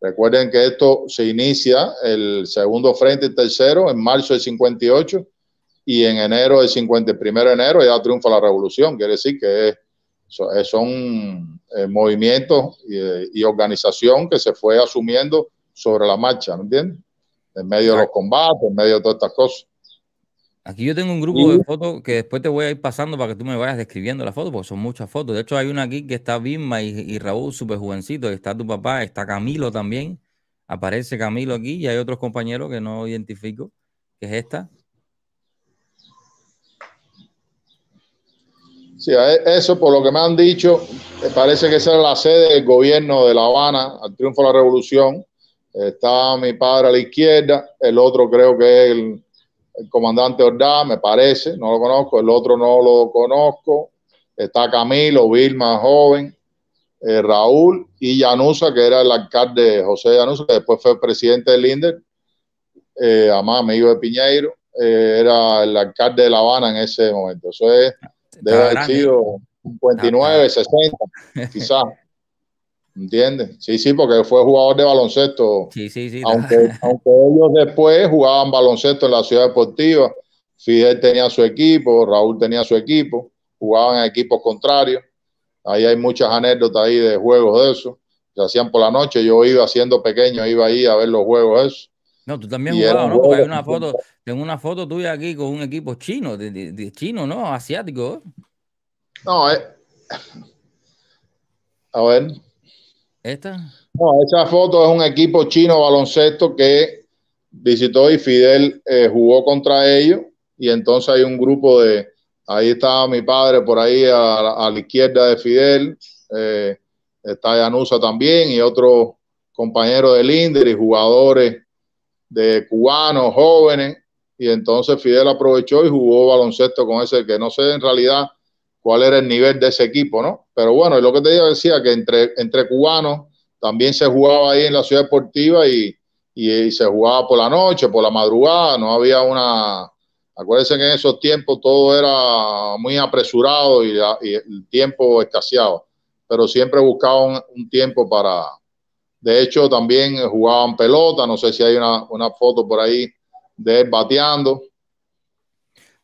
Recuerden que esto se inicia el segundo frente y tercero en marzo del 58 y en enero del 51 de enero ya triunfa la revolución, quiere decir que son eh, movimientos y, y organización que se fue asumiendo sobre la marcha, ¿no entiendes? En medio de los combates, en medio de todas estas cosas. Aquí yo tengo un grupo de fotos que después te voy a ir pasando para que tú me vayas describiendo las fotos, porque son muchas fotos. De hecho, hay una aquí que está Vilma y, Raúl, súper jovencito, está tu papá, está Camilo también. Aparece Camilo aquí y hay otros compañeros que no identifico, que es esta. Sí, e, eso por lo que me han dicho, eh, parece que esa es la sede del gobierno de La Habana, al triunfo de la revolución. Está mi padre a la izquierda, el otro creo que es el, comandante Ordaz, me parece, no lo conozco, el otro no lo conozco. Está Camilo, Vilma, joven, eh, Raúl y Yanusa, que era el alcalde José Yanusa, después fue presidente del INDER, eh, además amigo de Piñeiro, era el alcalde de La Habana en ese momento. Eso es debe haber sido 59, 60, quizás. ¿Entiendes? Sí, sí, porque fue jugador de baloncesto. Sí, sí, sí. Aunque, ellos después jugaban baloncesto en la ciudad deportiva. Fidel tenía su equipo, Raúl tenía su equipo, jugaban en equipos contrarios. Ahí hay muchas anécdotas ahí de juegos de eso. Se hacían por la noche. Yo iba siendo pequeño, iba ahí a ver los juegos de eso. No, tú también jugabas, ¿no? Porque hay una foto, tengo una foto tuya aquí con un equipo chino, de, chino, ¿no? Asiático. ¿eh? No, eh, a ver. ¿Esta? No, esa foto es un equipo chino baloncesto que visitó y Fidel eh, jugó contra ellos. Y entonces hay un grupo de. Ahí estaba mi padre por ahí a, la izquierda de Fidel. está Yanusa también y otros compañeros del Inder y jugadores de cubanos jóvenes y entonces Fidel aprovechó y jugó baloncesto con ese que no sé en realidad cuál era el nivel de ese equipo, ¿no? Pero bueno, es lo que te decía, que entre, entre cubanos también se jugaba ahí en la ciudad deportiva y, se jugaba por la noche, por la madrugada, no había una... Acuérdense que en esos tiempos todo era muy apresurado y, el tiempo escaseaba. pero siempre buscaban un tiempo para, de hecho, también jugaban pelota. No sé si hay una, foto por ahí de él bateando.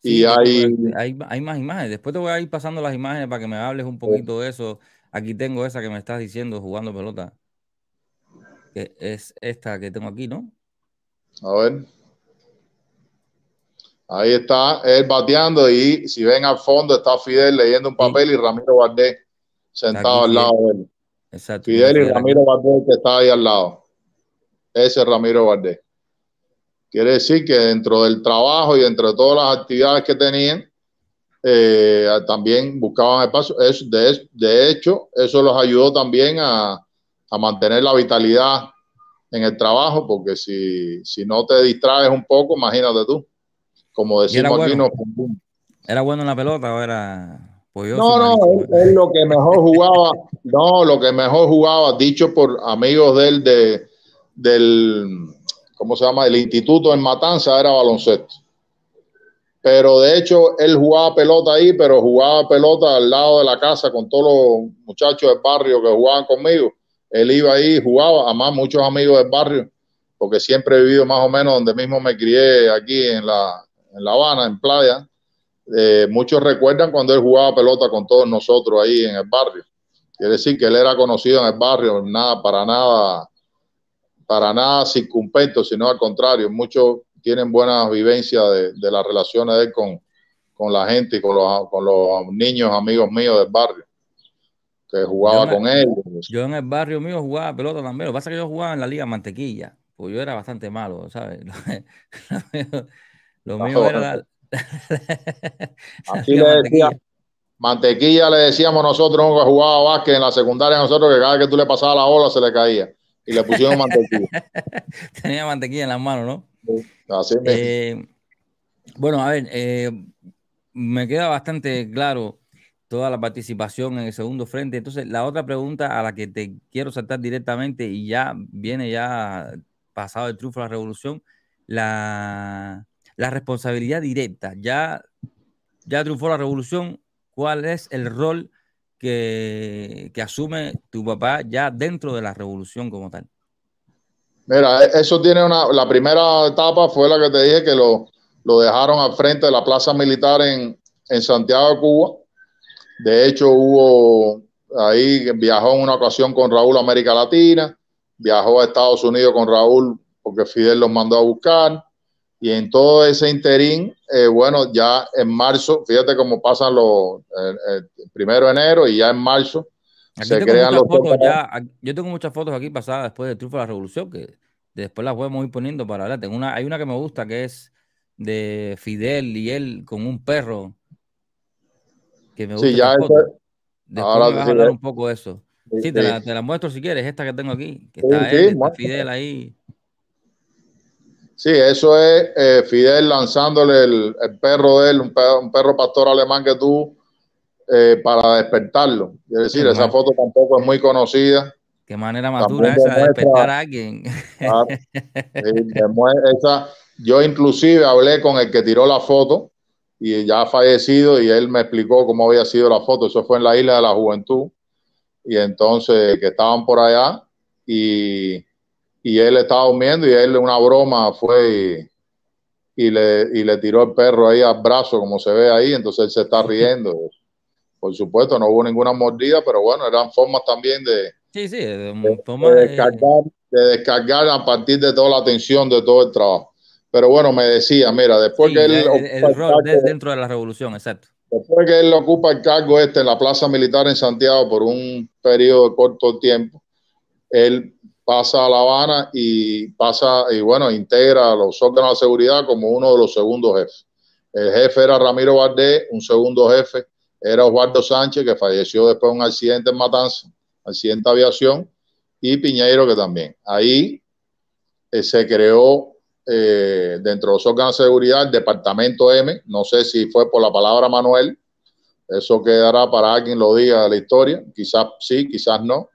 y hay... hay... más imágenes. Después te voy a ir pasando las imágenes para que me hables un poquito de eso. Aquí tengo esa que me estás diciendo jugando pelota. es esta que tengo aquí, ¿no? A ver. Ahí está él bateando y si ven al fondo está Fidel leyendo un papel y Ramiro Valdés sentado al lado de él. Exacto. Fidel y Ramiro Valdés que está ahí al lado. Ese es Ramiro Valdés. Quiere decir que dentro del trabajo y entre todas las actividades que tenían, eh, también buscaban espacio. de, de, hecho, eso los ayudó también a, mantener la vitalidad en el trabajo, porque si, no te distraes un poco, imagínate tú. Como decimos ¿Era bueno en la pelota o era.? no, no, él, lo que mejor jugaba, no, lo que mejor jugaba, dicho por amigos de él de, del, ¿cómo se llama? El instituto en Matanza era baloncesto. Pero de hecho, él jugaba pelota ahí, pero jugaba pelota al lado de la casa con todos los muchachos del barrio que jugaban conmigo. Él iba ahí, jugaba, además muchos amigos del barrio, porque siempre he vivido más o menos donde mismo me crié aquí en La, en la Habana, en Playa eh, muchos recuerdan cuando él jugaba pelota con todos nosotros ahí en el barrio. Quiere decir que él era conocido en el barrio, nada, para nada, para nada circunpento sino al contrario, muchos tienen buenas vivencias de, las relaciones de él con, la gente y con los, con los niños amigos míos del barrio que jugaba con él. Yo en el barrio mío jugaba pelota también. Lo que pasa es que yo jugaba en la Liga Mantequilla, pues yo era bastante malo, ¿sabes? Lo, mío, era así le mantequilla. Decía, mantequilla le decíamos nosotros que jugaba básquet en la secundaria nosotros que cada que tú le pasabas la ola se le caía y le pusieron mantequilla. Tenía mantequilla en las manos, ¿no? Eh, bueno, a ver, eh, me queda bastante claro toda la participación en el segundo frente. Entonces, la otra pregunta a la que te quiero saltar directamente y ya viene ya pasado el triunfo la revolución, la, la responsabilidad directa. Ya, ya triunfó la revolución, ¿cuál es el rol que, asume tu papá ya dentro de la revolución como tal? Mira, e, eso tiene una. La primera etapa fue la que te dije que lo, dejaron al frente de la plaza militar en, en Santiago Cuba. De hecho, hubo ahí, viajó en una ocasión con Raúl a América Latina, viajó a Estados Unidos con Raúl porque Fidel los mandó a buscar. Y en todo ese interín, eh, bueno, ya en marzo, fíjate cómo pasan los eh, eh, primero de enero y ya en marzo se crean los. yo tengo muchas fotos aquí pasadas después de triunfo de la revolución, que después las a ir poniendo para hablar. Tengo una, hay una que me gusta que es de Fidel y él con un perro. Que me gusta sí, ya Después ahora a hablar un poco de eso. Sí, te, la, muestro si quieres, esta que tengo aquí. Que está Fidel ahí. Sí, eso es eh, Fidel lanzándole el, perro de él, un perro, pastor alemán que tuvo, eh, para despertarlo. Es decir, esa foto tampoco es muy conocida. Qué manera madura esa de despertar a alguien. Ah, yo inclusive hablé con el que tiró la foto y ya ha fallecido y él me explicó cómo había sido la foto. Eso fue en la isla de la juventud. Y entonces que estaban por allá y y él estaba durmiendo y él una broma fue y, le, y, le, tiró el perro ahí al brazo, como se ve ahí, entonces él se está riendo. Por supuesto, no hubo ninguna mordida, pero bueno, eran formas también de, sí, sí, de, descargar, de descargar a partir de toda la tensión de todo el trabajo. Pero bueno, me decía, mira, después que él... El, rol dentro de la revolución, exacto. Después que él ocupa el cargo este en la Plaza Militar en Santiago por un periodo de corto tiempo, él pasa a La Habana y pasa, y bueno, integra los órganos de seguridad como uno de los segundos jefes. El jefe era Ramiro Valdés, un segundo jefe era Osvaldo Sánchez, que falleció después de un accidente en Matanza, accidente de aviación, y Piñeiro, que también. Ahí eh, se creó eh, dentro de los órganos de seguridad el departamento M, no sé si fue por la palabra Manuel, eso quedará para alguien lo diga de la historia, quizás sí, quizás no,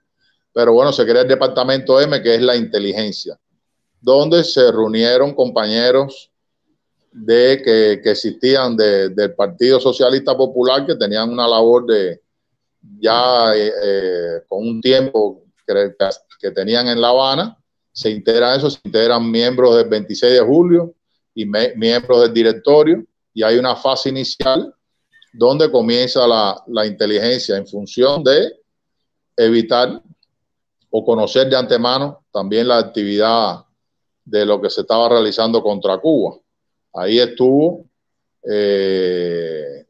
pero bueno, se crea el departamento M, que es la inteligencia, donde se reunieron compañeros de que, que existían del Partido Socialista Popular, que tenían una labor de ya eh, eh, con un tiempo que, tenían en La Habana, se integran eso, se integran miembros del 26 de julio y miembros del directorio, y hay una fase inicial donde comienza la, la inteligencia en función de evitar o conocer de antemano también la actividad de lo que se estaba realizando contra Cuba. Ahí estuvo. Eh,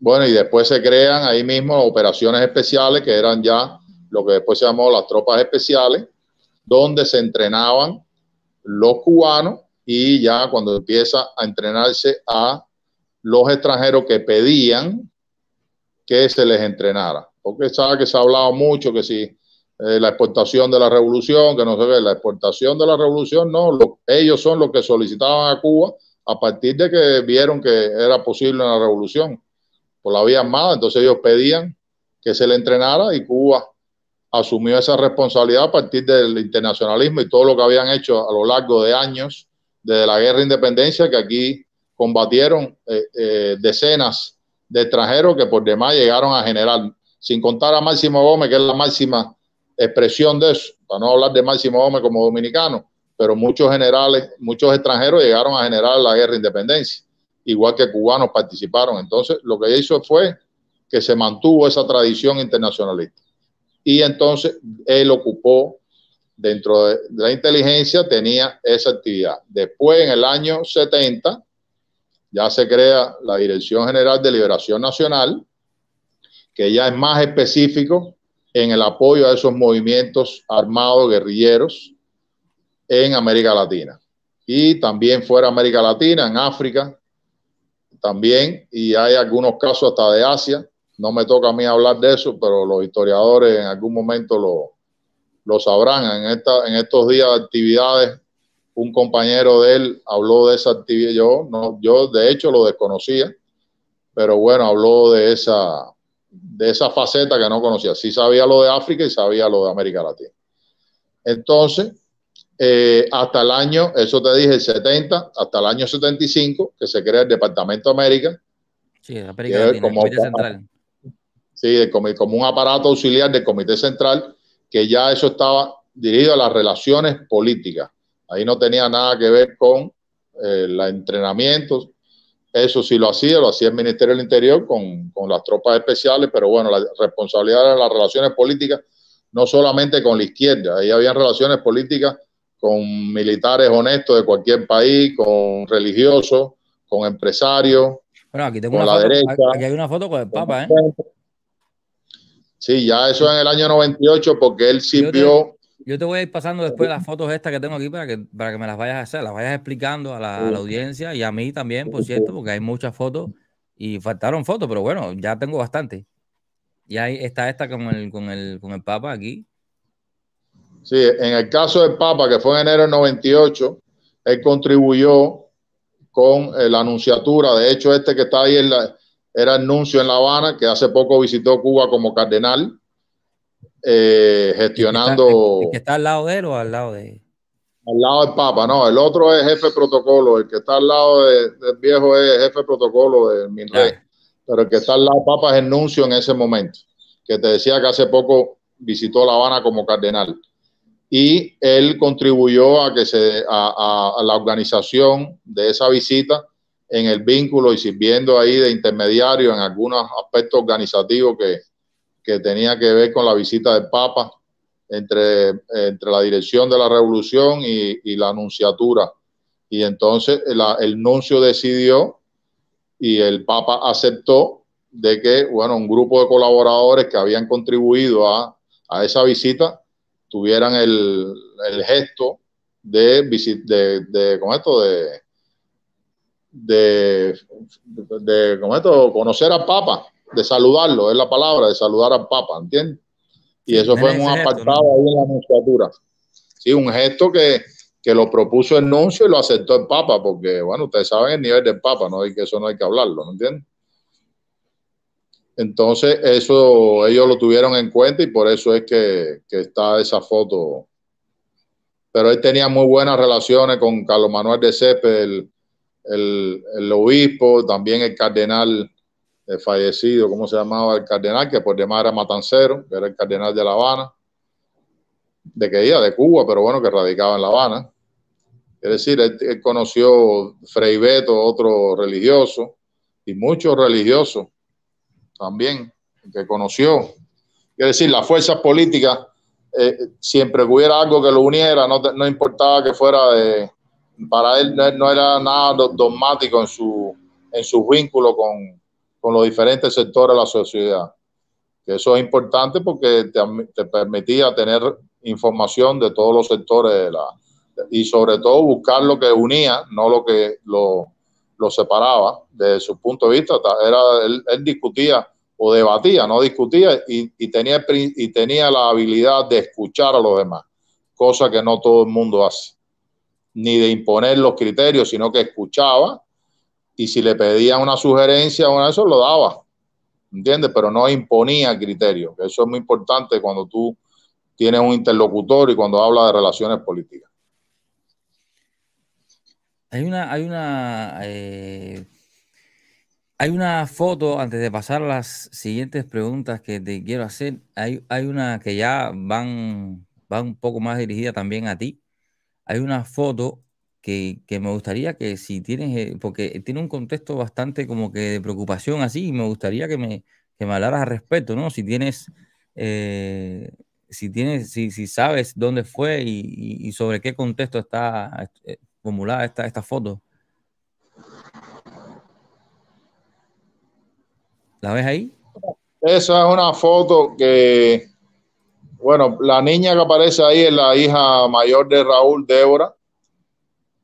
bueno, y después se crean ahí mismo operaciones especiales, que eran ya lo que después se llamó las tropas especiales, donde se entrenaban los cubanos y ya cuando empieza a entrenarse a los extranjeros que pedían que se les entrenara. Porque sabe que se ha hablado mucho que si eh, la exportación de la revolución, que no se ve, la exportación de la revolución, no, ellos son los que solicitaban a Cuba a partir de que vieron que era posible la revolución por la vía armada, entonces ellos pedían que se le entrenara y Cuba asumió esa responsabilidad a partir del internacionalismo y todo lo que habían hecho a lo largo de años desde la guerra de independencia, que aquí combatieron eh, eh, decenas de extranjeros que por demás llegaron a generar, sin contar a Máximo Gómez, que es la máxima expresión de eso, para no hablar de Máximo Gómez como dominicano, pero muchos generales, muchos extranjeros llegaron a generar la guerra de independencia, igual que cubanos participaron. Entonces, lo que hizo fue que se mantuvo esa tradición internacionalista. Y entonces él ocupó, dentro de la inteligencia, tenía esa actividad. Después, en el año 70, ya se crea la Dirección General de Liberación Nacional, que ya es más específico en el apoyo a esos movimientos armados guerrilleros en América Latina y también fuera de América Latina, en África también, y hay algunos casos hasta de Asia. No me toca a mí hablar de eso, pero los historiadores en algún momento lo, lo sabrán. En, esta, en estos días de actividades, un compañero de él habló de esa actividad. Yo, no, yo de hecho lo desconocía, pero bueno, habló de esa, de esa faceta que no conocía. Sí sabía lo de África y sabía lo de América Latina. Entonces, eh, hasta el año, eso te dije, el 70, hasta el año 75, que se crea el Departamento de América. Sí, América Latina, como, un aparato auxiliar del Comité Central, que ya eso estaba dirigido a las relaciones políticas. Ahí no tenía nada que ver con eh, el los entrenamientos, eso sí lo hacía, lo hacía el Ministerio del Interior con, las tropas especiales, pero bueno, la responsabilidad de las relaciones políticas, no solamente con la izquierda, ahí había relaciones políticas con militares honestos de cualquier país, con religiosos, con empresarios, aquí una la foto, derecha. Aquí hay una foto con el Papa, ¿eh? Sí, ya eso en el año 98, porque él sí vio yo te voy a ir pasando después las fotos estas que tengo aquí para que, para que me las vayas a hacer, las vayas explicando a la, audiencia y a mí también, por cierto, porque hay muchas fotos y faltaron fotos, pero bueno, ya tengo bastante. Y ahí está esta con el, con el, con el Papa aquí. Sí, en el caso del Papa, que fue en enero del 98, él contribuyó con eh, la anunciatura. De hecho, este que está ahí era el era anuncio en La Habana, que hace poco visitó Cuba como cardenal eh, gestionando. El que, está, al lado de él o al lado de.? Al lado del Papa, no, el otro es jefe de protocolo, el que está al lado del viejo es jefe de protocolo de minre. Ah. pero el que está al lado del Papa es el nuncio en ese momento, que te decía que hace poco visitó La Habana como cardenal. Y él contribuyó a que se a la organización de esa visita en el vínculo y sirviendo ahí de intermediario en algunos aspectos organizativos que, que tenía que ver con la visita del Papa entre, entre la dirección de la revolución y, la anunciatura. Y entonces el nuncio decidió y el Papa aceptó de que, bueno, un grupo de colaboradores que habían contribuido a, esa visita tuvieran el, gesto de, de, de, con esto, de, esto, conocer al Papa de saludarlo, es la palabra, de saludar al Papa, ¿entiendes? Y eso fue en un apartado ahí en la anunciatura. Sí, un gesto que, lo propuso el nuncio y lo aceptó el Papa, porque, bueno, ustedes saben el nivel del Papa, ¿no? que eso no hay que hablarlo, ¿no entiendes? Entonces, eso ellos lo tuvieron en cuenta y por eso es que, está esa foto. Pero él tenía muy buenas relaciones con Carlos Manuel de Cepes, el obispo, también el cardenal eh, fallecido, ¿cómo se llamaba el cardenal? Que por demás era Matancero, que era el cardenal de La Habana, de que iba de Cuba, pero bueno, que radicaba en La Habana. Es decir, él, conoció Frei Beto, otro religioso, y muchos religiosos también que conoció. Es decir, las fuerzas políticas, eh, siempre hubiera algo que lo uniera, no, importaba que fuera de... Para él no, era nada dogmático en su, en su vínculo con, los diferentes sectores de la sociedad. Eso es importante porque te, permitía tener información de todos los sectores de la, y sobre todo buscar lo que unía, no lo que lo, separaba desde su punto de vista. Era, él, discutía o debatía, no discutía y, y, tenía, y tenía la habilidad de escuchar a los demás, cosa que no todo el mundo hace, ni de imponer los criterios, sino que escuchaba y si le pedía una sugerencia o eso, lo daba. ¿Entiendes? Pero no imponía criterio. Eso es muy importante cuando tú tienes un interlocutor y cuando habla de relaciones políticas. Hay una, hay una, eh, hay una foto, antes de pasar a las siguientes preguntas que te quiero hacer, hay, hay una que ya van, va un poco más dirigida también a ti. Hay una foto que, me gustaría que si tienes, eh, porque tiene un contexto bastante como que de preocupación así, me gustaría que me, que me hablaras al respecto, ¿no? Si tienes, eh, si tienes, si, si, sabes dónde fue y, sobre qué contexto está eh, formulada esta, esta foto. ¿La ves ahí? Esa es una foto que, bueno, la niña que aparece ahí es la hija mayor de Raúl, Débora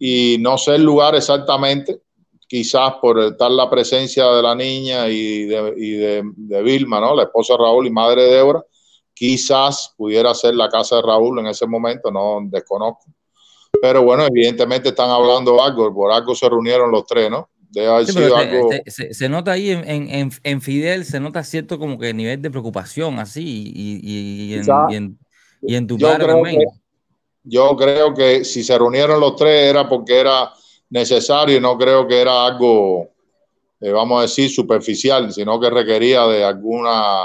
y no sé el lugar exactamente, quizás por estar la presencia de la niña y de, y de, de Vilma, ¿no? la esposa de Raúl y madre de Débora, quizás pudiera ser la casa de Raúl en ese momento, no desconozco. Pero bueno, evidentemente están hablando algo, por algo se reunieron los tres, ¿no? Debe algo... se, nota ahí en, en, Fidel, se nota cierto como que nivel de preocupación así y, y, en, en, tu padre también. Yo creo que si se reunieron los tres era porque era necesario y no creo que era algo, eh, vamos a decir, superficial, sino que requería de alguna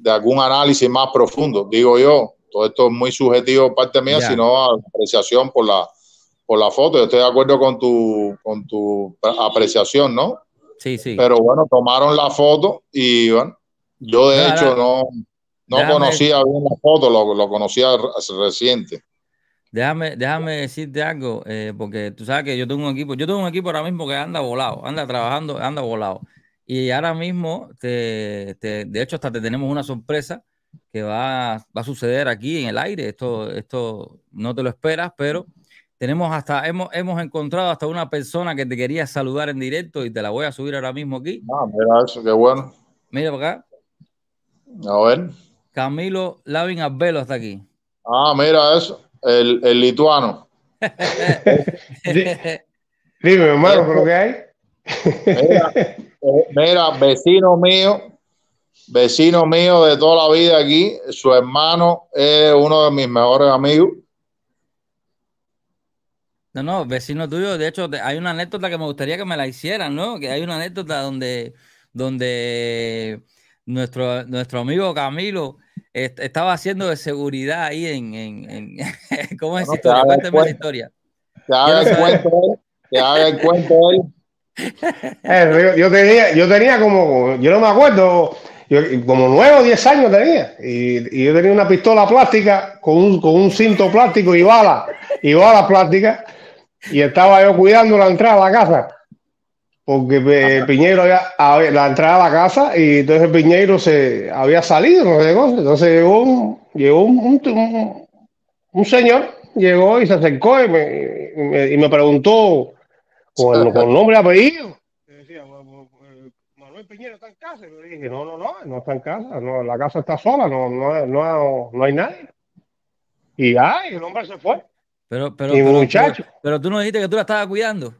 de algún análisis más profundo, digo yo. Todo esto es muy subjetivo parte mía, sino apreciación por la, por la foto. Yo estoy de acuerdo con tu, con tu apreciación, ¿no? Sí, sí. Pero bueno, tomaron la foto y yo de hecho no, no conocía bien foto, lo, lo conocía reciente. Déjame, déjame decirte algo, eh, porque tú sabes que yo tengo un equipo, yo tengo un equipo ahora mismo que anda volado, anda trabajando, anda volado. Y ahora mismo, te, te, de hecho, hasta te tenemos una sorpresa que va, va, a suceder aquí en el aire. Esto, esto no te lo esperas, pero tenemos hasta, hemos, hemos encontrado hasta una persona que te quería saludar en directo y te la voy a subir ahora mismo aquí. Ah, mira eso, qué bueno. Mira para acá. A ver. Camilo Lavin Abelo está aquí. Ah, mira eso. El, lituano. Dime, vecino mío, vecino mío de toda la vida aquí, su hermano es uno de mis mejores amigos. No, no, vecino tuyo, de hecho, hay una anécdota que me gustaría que me la hicieran, ¿no? Que hay una anécdota donde, donde nuestro, nuestro amigo Camilo estaba haciendo de seguridad ahí en, en, ¿cómo es historia? la historia. Te haga el cuento él, te haga el cuento eh, yo, tenía, yo tenía como, yo no me acuerdo, como nueve o diez años tenía. Y, yo tenía una pistola plástica con un, con un cinto plástico y bala, y bala plástica. Y estaba yo cuidando la entrada a la casa porque Piñero eh, Piñeiro había, la entrada a la casa y entonces Piñeiro se había salido, no Entonces llegó un, llegó un, un, señor, llegó y se acercó y me, preguntó con, nombre y apellido. Y decía, pues, eh, Manuel Piñero está en casa. Y le dije, no, no, no, no está en casa, no, la casa está sola, no, no, no, no hay nadie. Y ay, el hombre se fue. Pero, pero, y muchacho. pero tú no dijiste que tú la estabas cuidando.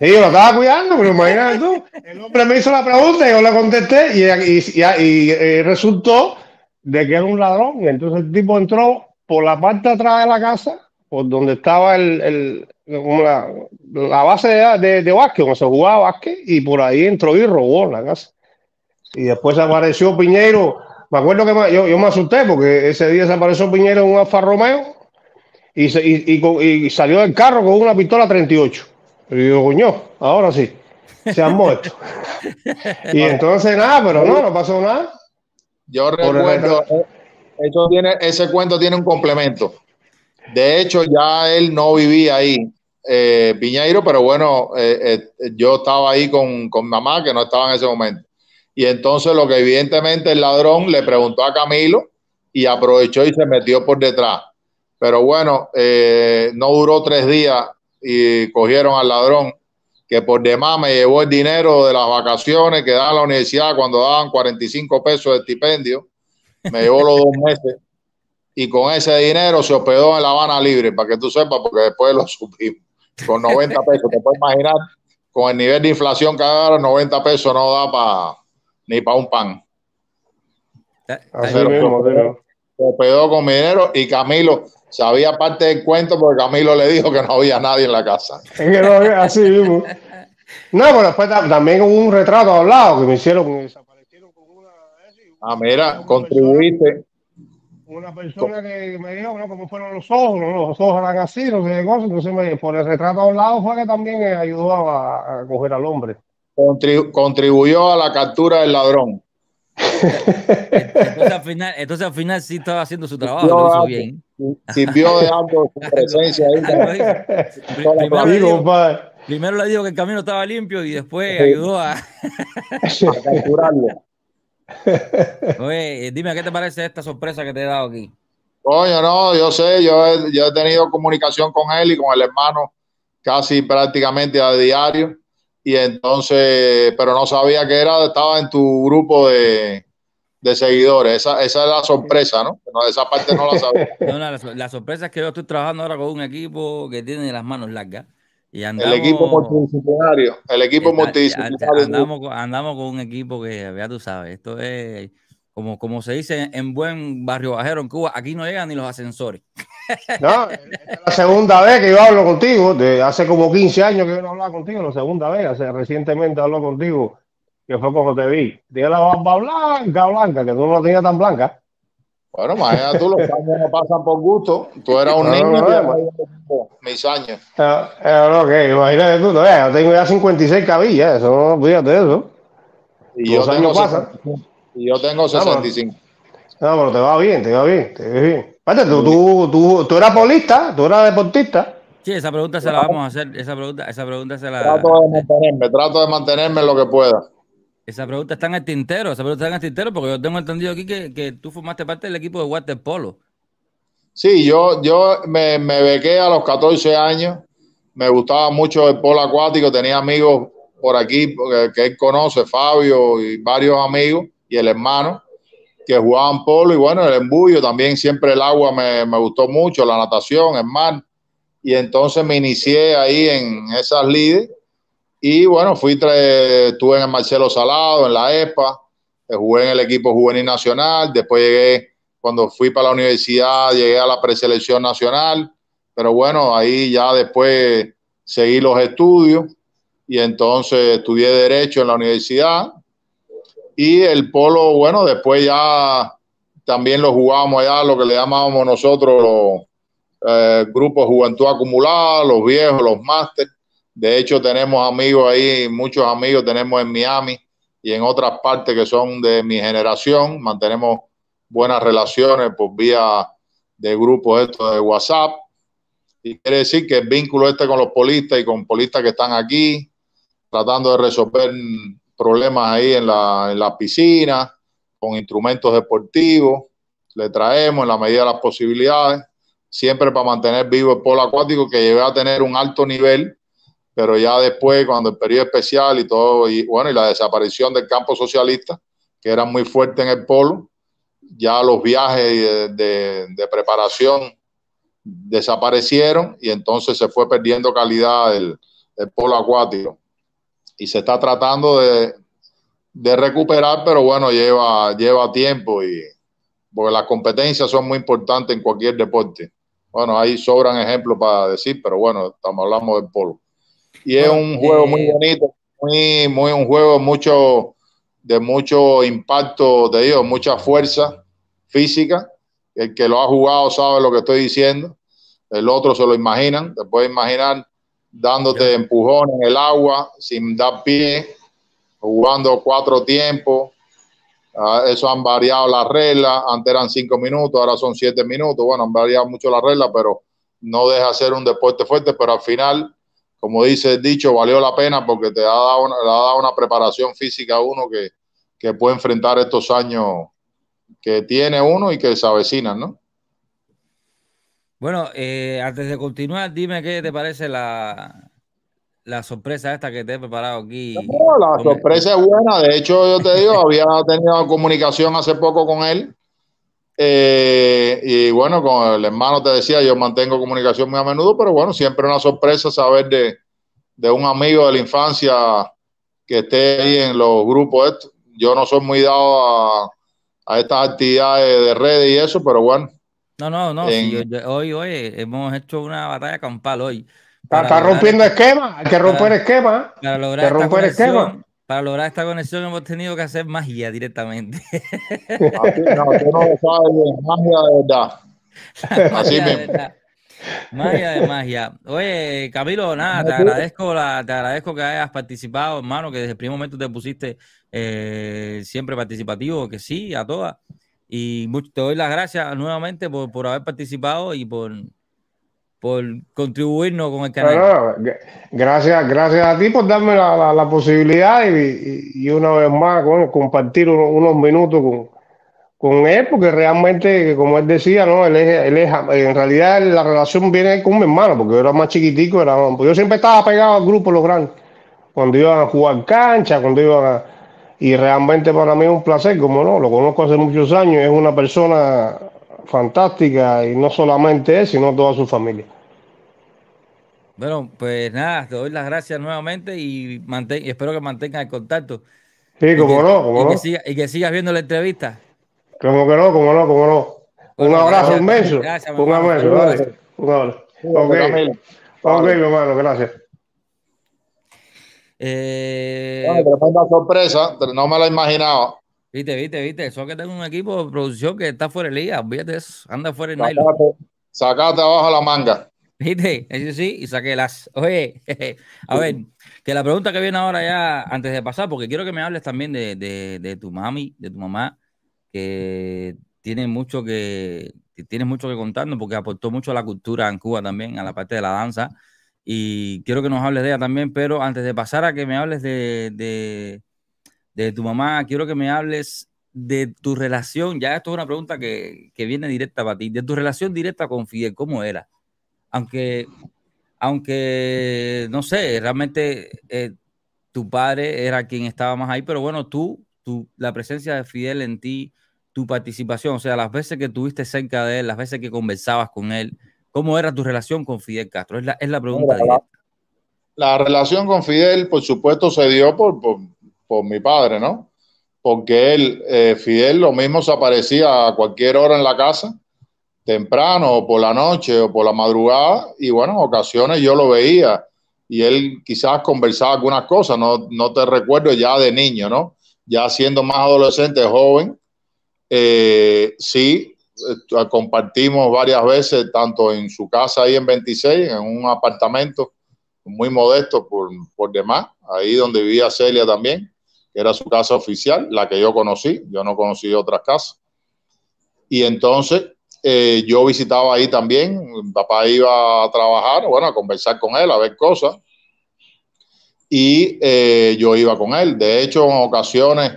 Y yo lo estaba cuidando, pero imagínate tú. El hombre me hizo la pregunta, y yo la contesté y, y, eh, resultó de que era un ladrón. Entonces el tipo entró por la parte de atrás de la casa, por donde estaba el, la, base de, de, básquet, donde se jugaba básquet, y por ahí entró y robó la casa. Y después apareció Piñero Me acuerdo que yo, me asusté porque ese día apareció Piñero en un Alfa Romeo y, y, salió del carro con una pistola 38. Pero digo, ahora sí, se han muerto. y entonces nada, pero no, no pasó nada. Yo recuerdo, tiene, ese cuento tiene un complemento. De hecho, ya él no vivía ahí, eh, Piñeiro, pero bueno, eh, eh, yo estaba ahí con, con mamá, que no estaba en ese momento. Y entonces lo que evidentemente el ladrón le preguntó a Camilo y aprovechó y se metió por detrás. Pero bueno, no duró tres días y cogieron al ladrón que por demás me llevó el dinero de las vacaciones que daba la universidad cuando daban 45 pesos de estipendio. Me llevó los dos meses y con ese dinero se hospedó en La Habana Libre, para que tú sepas, porque después lo subimos Con 90 pesos, te puedes imaginar, con el nivel de inflación que ahora, 90 pesos no da para ni para un pan pedó con mi dinero y Camilo sabía parte del cuento porque Camilo le dijo que no había nadie en la casa. así mismo. No, pero después también hubo un retrato a un lado que me hicieron, que desaparecieron con una. Eh, ah, mira, contribuiste. Una persona que me dijo, ¿no? ¿Cómo fueron los ojos? Los ojos eran así, no sé Entonces, por el retrato a un lado fue que también eh, ayudó a coger al hombre. Contribuyó a la captura del ladrón. Entonces al, final, entonces sí estaba haciendo su trabajo, de algo su presencia primero, le digo que el camino estaba limpio y después ayudó a, a Oye, eh, dime, ¿qué te parece esta sorpresa que te he dado aquí? Coño, no, yo sé, yo yo he tenido comunicación con él y con el hermano casi prácticamente a diario y entonces, pero no sabía que era, estaba en tu grupo de, seguidores. Esa, esa es la sorpresa, ¿no? Esa parte no la sabía. No, la, sorpresa es que yo estoy trabajando ahora con un equipo que tiene las manos largas. Y andamos, el equipo multidisciplinario. El equipo multidisciplinario. Andamos, andamos, con un equipo que, ya tú sabes, esto es como, como se dice en buen barrio bajero en Cuba, aquí no llegan ni los ascensores. No, es la segunda vez que yo hablo contigo, de hace como 15 años que yo no hablaba contigo, la segunda vez, hace recientemente hablo contigo, que fue cuando te vi. Tiene la barba blanca, blanca, que tú no la tenías tan blanca. Bueno, imagínate tú, los años pasan por gusto. Tú eras un niño, no, mis años. lo ah, ah, que imagínate tú, eh, yo tengo ya 56 cabillas, eso no, fíjate eso. Y años pasan. Y yo tengo 65. No, pero te va bien, te va bien, te va bien tú, tú, tú, eras polista, tú eras deportista. Sí, esa pregunta se la vamos a hacer. Esa pregunta, esa pregunta se la. Trato de mantenerme, trato de mantenerme en lo que pueda. Esa pregunta está en el tintero, esa pregunta está en el tintero, porque yo tengo entendido aquí que, que tú formaste parte del equipo de waterpolo. Sí, yo, yo me, me bequé a los 14 años, me gustaba mucho el polo acuático, tenía amigos por aquí que él conoce, Fabio y varios amigos y el hermano, que jugaban polo y bueno, el embullo también, siempre el agua me, gustó mucho, la natación, el mar. Y entonces me inicié ahí en esas lides y bueno, fui estuve en el Marcelo Salado, en la EPA, eh, jugué en el equipo juvenil nacional, después llegué, cuando fui para la universidad, llegué a la preselección nacional, pero bueno, ahí ya después seguí los estudios y entonces estudié derecho en la universidad, y el polo, bueno, después ya también lo jugábamos allá, lo que le llamábamos nosotros los eh, grupos Juventud Acumulada, los viejos, los máster. De hecho, tenemos amigos ahí, muchos amigos tenemos en Miami y en otras partes que son de mi generación. Mantenemos buenas relaciones por vía de grupos estos de WhatsApp. Y quiere decir que el vínculo este con los polistas y con polistas que están aquí, tratando de resolver problemas ahí en la, en la piscina, con instrumentos deportivos, le traemos en la medida de las posibilidades, siempre para mantener vivo el polo acuático que lleva a tener un alto nivel, pero ya después, cuando el periodo especial y todo, y bueno, y la desaparición del campo socialista, que era muy fuerte en el polo, ya los viajes de, preparación desaparecieron y entonces se fue perdiendo calidad del el polo acuático y se está tratando de, recuperar, pero bueno, lleva, lleva tiempo y porque las competencias son muy importantes en cualquier deporte. Bueno, ahí sobran ejemplos para decir, pero bueno, estamos, hablando del polo. Y es un juego muy bonito, muy, muy un juego mucho, de mucho impacto, de digo, mucha fuerza física. El que lo ha jugado sabe lo que estoy diciendo. El otro se lo imaginan, te puede imaginar dándote empujón en el agua, sin dar pie, jugando cuatro tiempos. Ah, eso han variado las reglas. Antes eran cinco minutos, ahora son siete minutos. Bueno, han variado mucho las reglas, pero no deja de ser un deporte fuerte. Pero al final, como dice dicho, valió la pena porque te ha dado una, preparación física a uno que, que puede enfrentar estos años que tiene uno y que se avecinan, ¿no? Bueno, eh, antes de continuar, dime qué te parece la, la sorpresa esta que te he preparado aquí. la sorpresa es buena. De hecho, yo te digo, había tenido comunicación hace poco con él. Eh, y bueno, con el hermano te decía, yo mantengo comunicación muy a menudo, pero bueno, siempre una sorpresa saber de, un amigo de la infancia que esté ahí en los grupos. Yo no soy muy dado a, a estas actividades de redes y eso, pero bueno, no, no, no. hoy, hoy hemos hecho una batalla campal hoy. Está, rompiendo esquema, hay que romper para, esquema. ¿eh? Para lograr Para lograr esta conexión hemos tenido que hacer magia directamente. no, no sabes, magia de verdad. Así Magia de magia. Oye, Camilo, nada, te agradezco, te agradezco que hayas participado, hermano, que desde el primer momento te pusiste eh, siempre participativo, que sí, a todas. Y te doy las gracias nuevamente por, haber participado y por, por contribuirnos con el canal. gracias, gracias a ti por darme la, posibilidad y, una vez más bueno, compartir unos, minutos con, con, él, porque realmente, como él decía, ¿no? Él en realidad la relación viene con mi hermano, porque yo era más chiquitico, era, pues yo siempre estaba pegado al grupo Los Grandes, cuando iban a jugar cancha, cuando iban a y realmente para mí es un placer, como no, lo conozco hace muchos años, es una persona fantástica y no solamente él, sino toda su familia. Bueno, pues nada, te doy las gracias nuevamente y, espero que mantengas el contacto. Sí, como no, como no. y que sigas viendo la entrevista. Como que no, como no, como no. un abrazo inmenso. Gracias, un abrazo. Un abrazo. Un abrazo. Ok, mi hermano, gracias. Eh, sorpresa, pero no me la imaginaba. Viste, viste, viste. Eso que tengo un equipo de producción que está fuera de liga. Fíjate eso. Anda fuera de Saca Sacate abajo la manga. Viste, eso sí, y saqué las. Oye, a ver, que la pregunta que viene ahora ya, antes de pasar, porque quiero que me hables también de, tu mami, de tu mamá, que tiene mucho que, tienes mucho que contarnos, porque aportó mucho a la cultura en Cuba también, a la parte de la danza y quiero que nos hables de ella también, pero antes de pasar a que me hables de, tu mamá, quiero que me hables de tu relación, ya esto es una pregunta que, viene directa para ti, de tu relación directa con Fidel, ¿cómo era? Aunque, aunque no sé, realmente eh, tu padre era quien estaba más ahí, pero bueno, tú, tú, la presencia de Fidel en ti, tu participación, o sea, las veces que tuviste cerca de él, las veces que conversabas con él, ¿Cómo era tu relación con Fidel Castro? Es la, es la pregunta La, relación con Fidel, por supuesto, se dio por, por, mi padre, ¿no? Porque él, eh, Fidel, lo mismo se aparecía a cualquier hora en la casa, temprano o por la noche o por la madrugada, y bueno, en ocasiones yo lo veía y él quizás conversaba algunas cosas, no, no te recuerdo ya de niño, ¿no? Ya siendo más adolescente, joven, eh, sí, eh, compartimos varias veces, tanto en su casa ahí en 26, en un apartamento muy modesto por, por demás, ahí donde vivía Celia también, que era su casa oficial, la que yo conocí, yo no conocí otras casas. Y entonces eh, yo visitaba ahí también, papá iba a trabajar, bueno, a conversar con él, a ver cosas, y eh, yo iba con él. De hecho, en ocasiones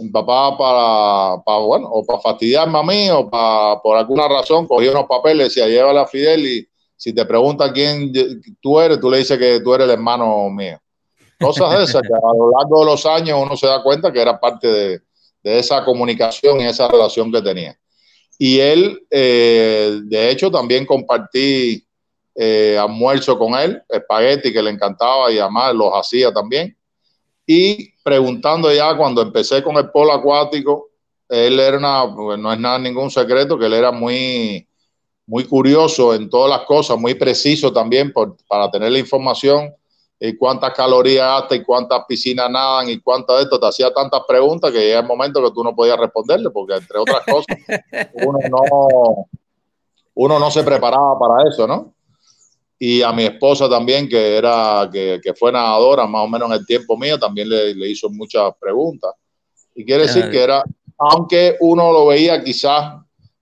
mi papá para, bueno, o para fastidiarme a mí o para, por alguna razón cogió unos papeles y decía, lleva la Fidel y si te pregunta quién tú eres, tú le dices que tú eres el hermano mío. Cosas de esas que a lo largo de los años uno se da cuenta que era parte de, esa comunicación y esa relación que tenía. Y él, eh, de hecho, también compartí eh, almuerzo con él, espagueti que le encantaba y además los hacía también. Y preguntando ya cuando empecé con el polo acuático, él era una, pues, no es nada ningún secreto, que él era muy, muy curioso en todas las cosas, muy preciso también para tener la información, y cuántas calorías hasta y cuántas piscinas nadan y cuántas de esto. Te hacía tantas preguntas que llega el momento que tú no podías responderle, porque entre otras cosas, uno no se preparaba para eso, ¿no? y a mi esposa también, que era que, fue nadadora más o menos en el tiempo mío, también le, le hizo muchas preguntas. Y quiere decir que era, aunque uno lo veía quizás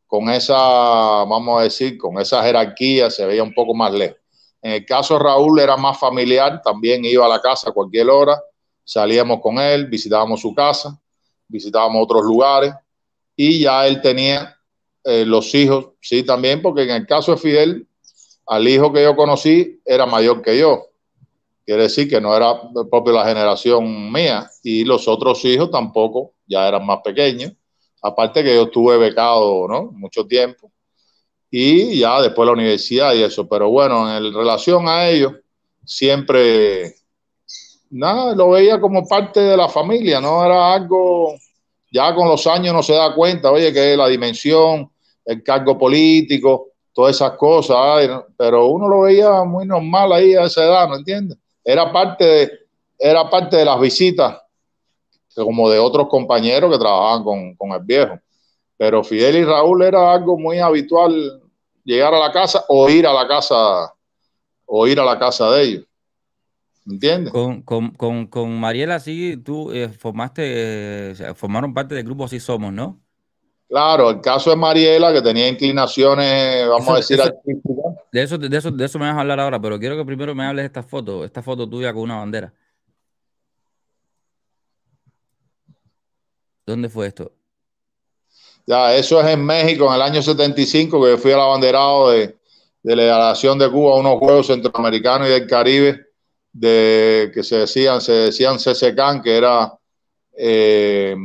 con esa, vamos a decir, con esa jerarquía, se veía un poco más lejos. En el caso de Raúl era más familiar, también iba a la casa a cualquier hora, salíamos con él, visitábamos su casa, visitábamos otros lugares y ya él tenía eh, los hijos, sí, también, porque en el caso de Fidel al hijo que yo conocí era mayor que yo. Quiere decir que no era propio la generación mía y los otros hijos tampoco, ya eran más pequeños. Aparte que yo estuve becado, ¿no? Mucho tiempo. Y ya después la universidad y eso. Pero bueno, en relación a ellos, siempre, nada, lo veía como parte de la familia, ¿no? Era algo, ya con los años no se da cuenta, oye, que la dimensión, el cargo político, todas esas cosas, pero uno lo veía muy normal ahí a esa edad, ¿no entiendes? Era parte de, era parte de las visitas, como de otros compañeros que trabajaban con, el viejo. Pero Fidel y Raúl era algo muy habitual llegar a la casa o ir a la casa o ir a la casa de ellos. ¿Entiendes? Con, con, con, con Mariela sí, tú eh, formaste, eh, formaron parte del grupo Así Somos, ¿no? Claro, el caso es Mariela, que tenía inclinaciones, vamos a decir, artísticas. De eso, de, eso, me vas a hablar ahora, pero quiero que primero me hables de esta foto, esta foto tuya con una bandera. ¿Dónde fue esto? Ya, eso es en México en el año 75, que yo fui al abanderado de, la Nación de Cuba a unos Juegos Centroamericanos y del Caribe, de, que se decían, se decían que era eh,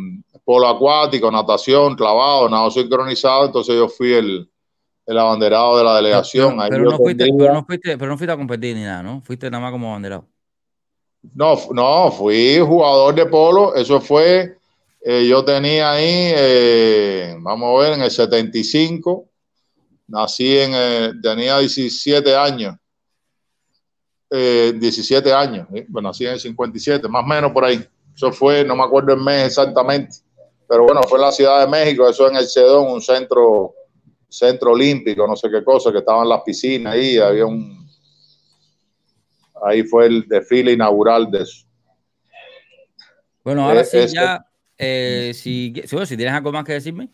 polo acuático, natación, clavado, nada sincronizado, entonces yo fui el, abanderado de la delegación. Pero, no fuiste, pero, no fuiste, a competir ni nada, ¿no? Fuiste nada más como abanderado. No, no, fui jugador de polo, eso fue, eh, yo tenía ahí, eh, vamos a ver, en el 75, nací en, eh, tenía 17 años, 17 años, bueno, nací en el 57, más o menos por ahí, eso fue, no me acuerdo el mes exactamente, pero bueno, fue en la Ciudad de México, eso en el Cedón, un centro, centro olímpico, no sé qué cosa, que estaban las piscinas ahí, había un... Ahí fue el desfile inaugural de eso. Bueno, ahora eh, sí, este- ya, eh, si, si tienes algo más que decirme.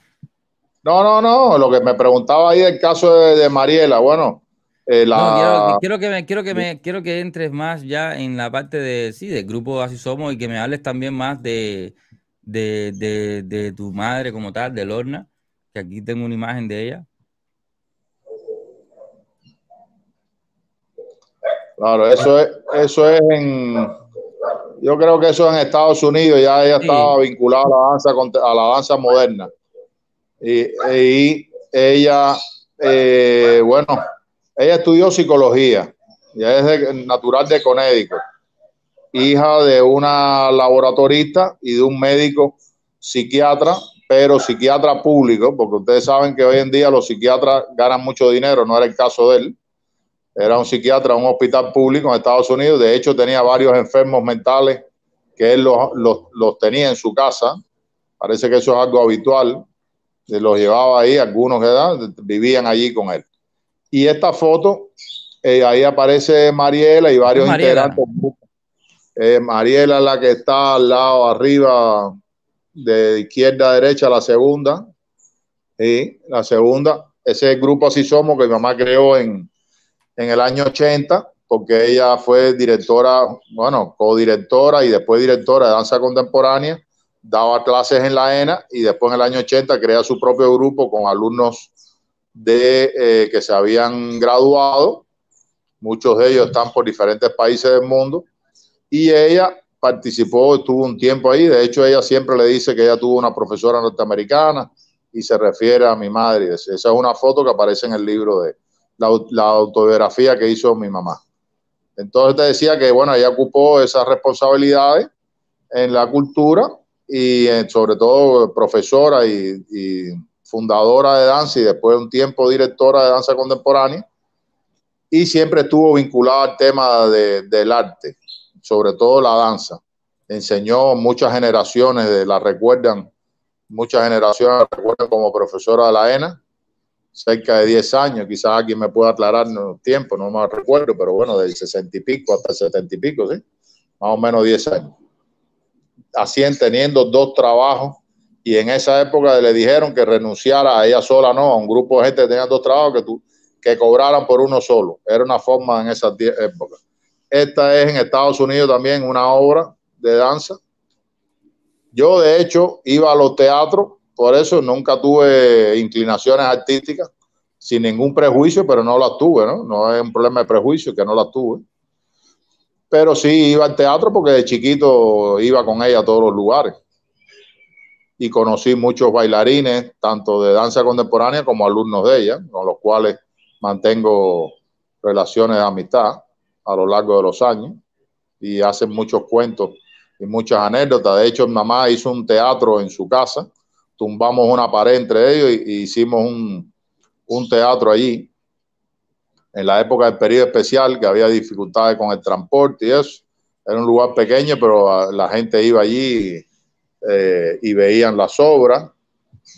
No, no, no, lo que me preguntaba ahí el caso de, Mariela, bueno, eh, quiero, que me, quiero que me, quiero que entres más ya en la parte de sí, del grupo Así Somos y que me hables también más de, de, tu madre como tal, de Lorna, que aquí tengo una imagen de ella. Claro, eso es, eso es en, yo creo que eso en Estados Unidos, ya ella estaba vinculada a la danza, a la danza moderna. Y, ella, eh, bueno, ella estudió psicología, ya es natural de Connecticut hija de una laboratorista y de un médico psiquiatra, pero psiquiatra público, porque ustedes saben que hoy en día los psiquiatras ganan mucho dinero, no era el caso de él. Era un psiquiatra en un hospital público en Estados Unidos, de hecho tenía varios enfermos mentales que él los, tenía en su casa, parece que eso es algo habitual, los llevaba ahí, algunos edad, vivían allí con él. Y esta foto, eh, ahí aparece Mariela y varios Mariela. integrantes eh, Mariela la que está al lado arriba, de izquierda a derecha, la segunda. y la segunda. Ese grupo Así Somos que mi mamá creó en, el año 80, porque ella fue directora, bueno, codirectora y después directora de danza contemporánea. Daba clases en la ENA y después en el año 80 crea su propio grupo con alumnos de, eh, que se habían graduado. Muchos de ellos están por diferentes países del mundo y ella participó, estuvo un tiempo ahí, de hecho ella siempre le dice que ella tuvo una profesora norteamericana y se refiere a mi madre, esa es una foto que aparece en el libro de la, autobiografía que hizo mi mamá. Entonces te decía que, bueno, ella ocupó esas responsabilidades en la cultura y eh, sobre todo profesora y, fundadora de danza y después un tiempo directora de danza contemporánea y siempre estuvo vinculada al tema del arte sobre todo la danza. Enseñó muchas generaciones, de, la recuerdan, muchas generaciones la recuerdan como profesora de la ENA, cerca de 10 años, quizás alguien me pueda aclarar el tiempo, no me recuerdo, pero bueno, del 60 y pico hasta el 70 y pico, ¿sí? Más o menos 10 años. Así teniendo dos trabajos y en esa época le dijeron que renunciara a ella sola, no, a un grupo de gente que tenía dos trabajos que, tú, que cobraran por uno solo. Era una forma en esas épocas. Esta es en Estados Unidos también una obra de danza. Yo de hecho iba a los teatros, por eso nunca tuve inclinaciones artísticas, sin ningún prejuicio, pero no las tuve, ¿no? No es un problema de prejuicio que no las tuve. Pero sí iba al teatro porque de chiquito iba con ella a todos los lugares. Y conocí muchos bailarines, tanto de danza contemporánea como alumnos de ella, con los cuales mantengo relaciones de amistad a lo largo de los años y hacen muchos cuentos y muchas anécdotas. De hecho, mi mamá hizo un teatro en su casa, tumbamos una pared entre ellos y, hicimos un, teatro allí en la época del periodo especial, que había dificultades con el transporte y eso. Era un lugar pequeño, pero ah, la gente iba allí eh, y veían las obras.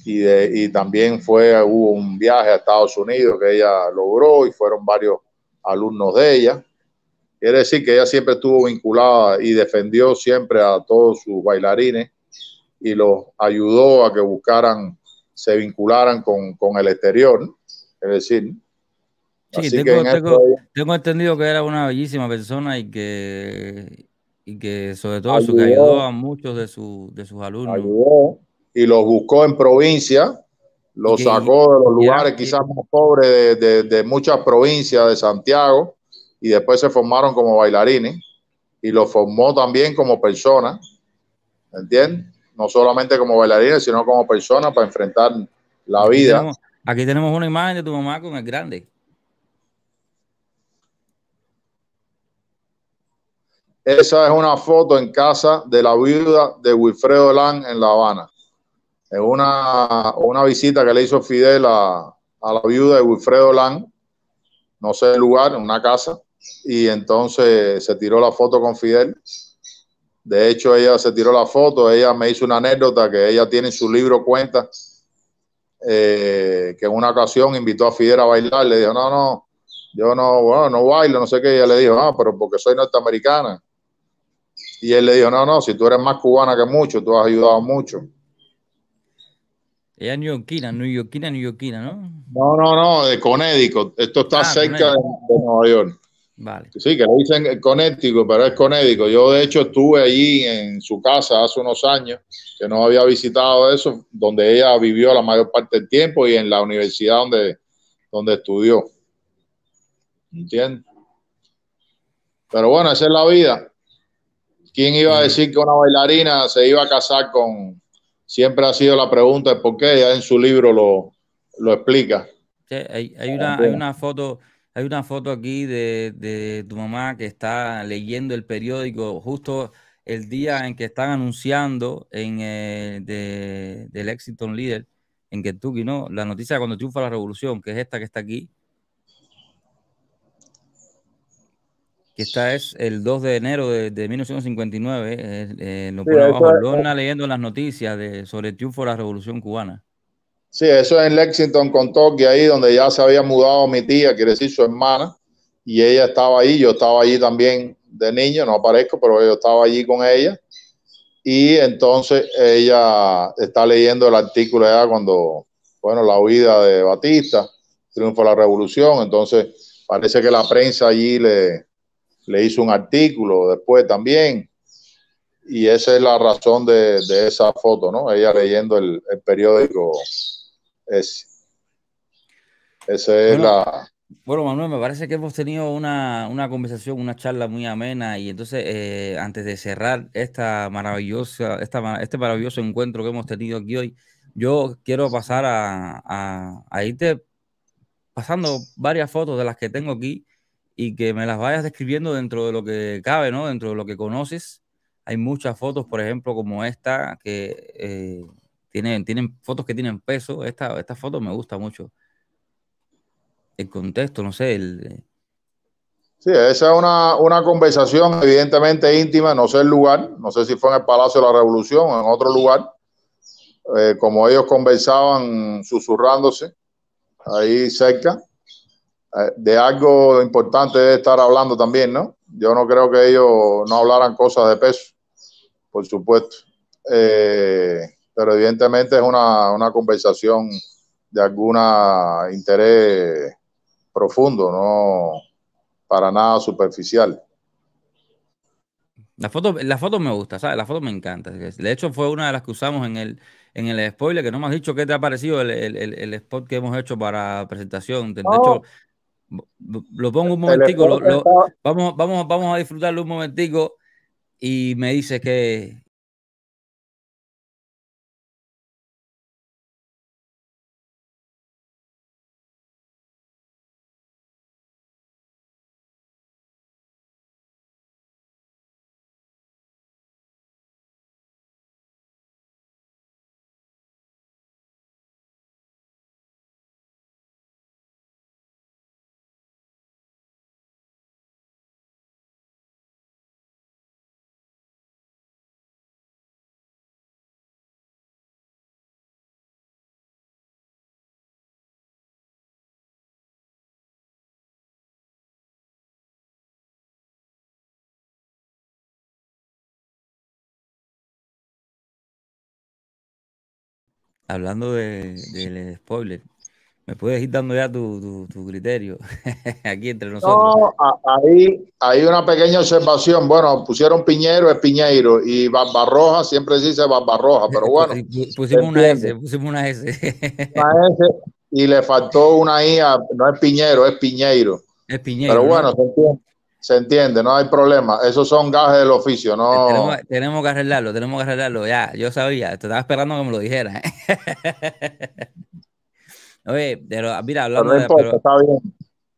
Y, también fue, hubo un viaje a Estados Unidos que ella logró y fueron varios alumnos de ella. Quiere decir que ella siempre estuvo vinculada y defendió siempre a todos sus bailarines y los ayudó a que buscaran, se vincularan con, el exterior. Es decir, sí, tengo, entendido que era una bellísima persona y que, y que sobre todo ayudó, que ayudó a muchos de, sus alumnos. Ayudó y los buscó en provincia, los sacó de los lugares quizás más pobres de muchas provincias de Santiago y después se formaron como bailarines y lo formó también como persona, ¿entiendes? No solamente como bailarines, sino como personas para enfrentar la vida. aquí tenemos una imagen de tu mamá con el grande. Esa es una foto en casa de la viuda de Wilfredo Lang en La Habana. Es una, una visita que le hizo Fidel a, la viuda de Wilfredo Lang no sé el lugar, en una casa, y entonces se tiró la foto con Fidel. De hecho, ella se tiró la foto, ella me hizo una anécdota que ella tiene en su libro cuenta, eh, que en una ocasión invitó a Fidel a bailar, le dijo, no, no, yo no, bueno, no bailo, no sé qué, ella le dijo, ah, pero porque soy norteamericana. Y él le dijo, no, no, si tú eres más cubana que mucho, tú has ayudado mucho. Ella es neoyorquina, New neoyorquina, ¿no? No, no, no, de Connecticut. Esto está ah, cerca de Nueva York. Sí, que lo dicen conéctico, pero es ético. Yo, de hecho, estuve allí en su casa hace unos años, que no había visitado eso, donde ella vivió la mayor parte del tiempo y en la universidad donde, donde estudió. ¿Entiendes? Pero bueno, esa es la vida. ¿Quién iba a decir que una bailarina se iba a casar con... Siempre ha sido la pregunta, ¿por qué? Ya en su libro lo, explica. una, hay una foto hay una foto aquí de, tu mamá que está leyendo el periódico justo el día en que están anunciando en, eh, de, del Lexington Leader en Kentucky, ¿no? La noticia de cuando triunfa la revolución, que es esta que está aquí. Que esta es el 2 de enero de, 1959. Eh, eh, lo eh, leyendo las noticias de, sobre el triunfo de la revolución cubana. Sí, eso es en Lexington, con Kentucky, ahí donde ya se había mudado mi tía, quiere decir su hermana, y ella estaba ahí, yo estaba allí también de niño, no aparezco, pero yo estaba allí con ella. Y entonces ella está leyendo el artículo ya cuando, bueno, la huida de Batista, triunfo la revolución, entonces parece que la prensa allí le, le hizo un artículo después también. Y esa es la razón de, esa foto, ¿no? Ella leyendo el, el periódico es, esa es la... Bueno, Manuel, me parece que hemos tenido una, conversación, una charla muy amena y entonces eh, antes de cerrar esta maravillosa, esta, este maravilloso encuentro que hemos tenido aquí hoy, yo quiero pasar a, a, irte pasando varias fotos de las que tengo aquí y que me las vayas describiendo dentro de lo que cabe, ¿no? Dentro de lo que conoces. Hay muchas fotos, por ejemplo, como esta, que eh, tienen, fotos que tienen peso. Esta, esta foto me gusta mucho. El contexto, no sé, eh, Sí, esa es una, conversación evidentemente íntima, no sé el lugar, no sé si fue en el Palacio de la Revolución o en otro lugar, eh, como ellos conversaban susurrándose ahí cerca. Eh, de algo importante de estar hablando también, ¿no? Yo no creo que ellos no hablaran cosas de peso, por supuesto. Eh, pero evidentemente es una, una conversación de algún interés profundo, no para nada superficial. La foto, la foto me gusta, ¿sabes? La foto me encanta. De hecho, fue una de las que usamos en el, en el spoiler, que no me has dicho qué te ha parecido el, spot que hemos hecho para presentación. De, hecho, lo pongo un momentico, vamos, vamos, vamos a disfrutarlo un momentico y me dice que, hablando del spoiler, me puedes ir dando ya tu, criterio aquí entre nosotros. No, ahí hay una pequeña observación. Bueno, pusieron Piñero es Piñeiro y Barbarroja siempre dice Barbarroja, pero bueno. pusimos una S, pusimos una S. una S y le faltó una I, no es Piñero, es Piñeiro. Es Piñeiro. Pero bueno, se entiende. Se entiende, no hay problema. Esos son gajes del oficio, ¿no? Tenemos, que arreglarlo, tenemos que arreglarlo. Ya, yo sabía, te estaba esperando que me lo dijera. ¿eh? Oye, pero mira, hablando de. Pero, está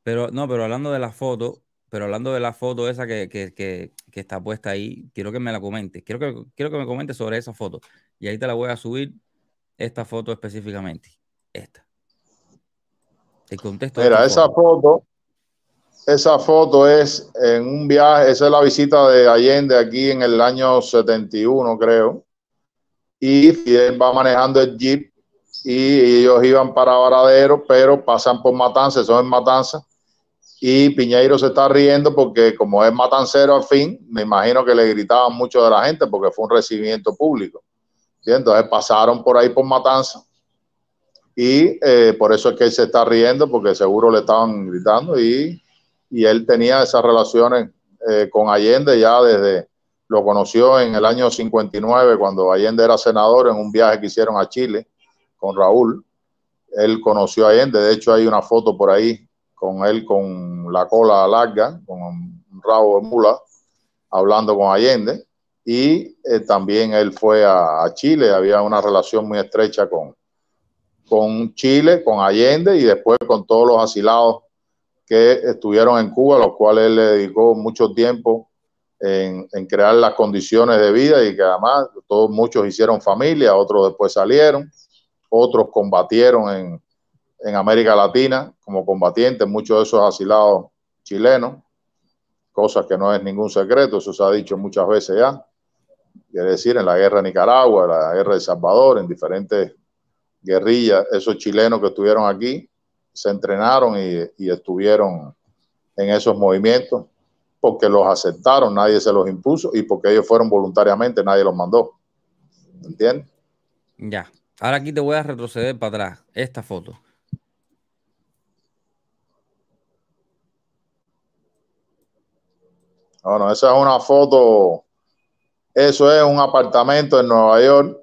pero no, pero hablando de la foto, pero hablando de la foto esa que, que, que, que, está puesta ahí, quiero que me la comentes. Quiero que, quiero que me comentes sobre esa foto. Y ahí te la voy a subir, esta foto específicamente. Esta. El contexto. Mira, esa foto esa foto es en un viaje, esa es la visita de Allende aquí en el año 71, creo. Y Fidel va manejando el jeep y ellos iban para Varadero, pero pasan por Matanza, son en Matanza. Y Piñeiro se está riendo porque como es matancero al fin, me imagino que le gritaban mucho de la gente porque fue un recibimiento público. Entonces pasaron por ahí por Matanza. y eh, por eso es que él se está riendo porque seguro le estaban gritando y y él tenía esas relaciones eh, con Allende ya desde, lo conoció en el año 59 cuando Allende era senador en un viaje que hicieron a Chile con Raúl. Él conoció a Allende, de hecho hay una foto por ahí con él con la cola larga, con un rabo de mula, hablando con Allende. Y eh, también él fue a, Chile, había una relación muy estrecha con, con Chile, con Allende y después con todos los asilados que estuvieron en Cuba, a los cuales él le dedicó mucho tiempo en, crear las condiciones de vida y que además todos muchos hicieron familia, otros después salieron, otros combatieron en, América Latina como combatientes, muchos de esos asilados chilenos, cosa que no es ningún secreto, eso se ha dicho muchas veces ya, quiere decir, en la guerra de Nicaragua, en la guerra de Salvador, en diferentes guerrillas, esos chilenos que estuvieron aquí se entrenaron y, estuvieron en esos movimientos porque los aceptaron, nadie se los impuso y porque ellos fueron voluntariamente, nadie los mandó. ¿Entiendes? Ya. Ahora aquí te voy a retroceder para atrás. Esta foto. Bueno, esa es una foto. Eso es un apartamento en Nueva York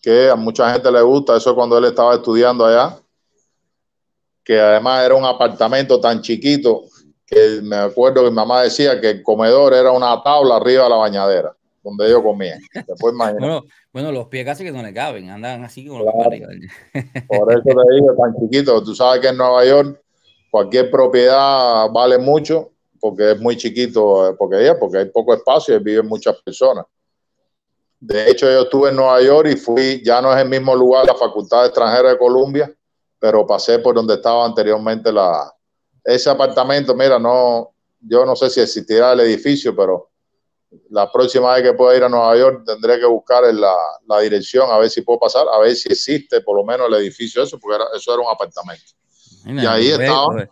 que a mucha gente le gusta. Eso cuando él estaba estudiando allá que además era un apartamento tan chiquito que me acuerdo que mi mamá decía que el comedor era una tabla arriba de la bañadera donde yo comía. bueno, bueno, los pies casi que no le caben, andan así como los Por eso te digo, tan chiquito. Tú sabes que en Nueva York cualquier propiedad vale mucho porque es muy chiquito, porque, porque hay poco espacio y viven muchas personas. De hecho, yo estuve en Nueva York y fui, ya no es el mismo lugar, la Facultad Extranjera de Columbia, pero pasé por donde estaba anteriormente la, ese apartamento. Mira, no, yo no sé si existirá el edificio, pero la próxima vez que pueda ir a Nueva York tendré que buscar la, dirección, a ver si puedo pasar, a ver si existe por lo menos el edificio eso, porque eso era un apartamento. y ahí estaba.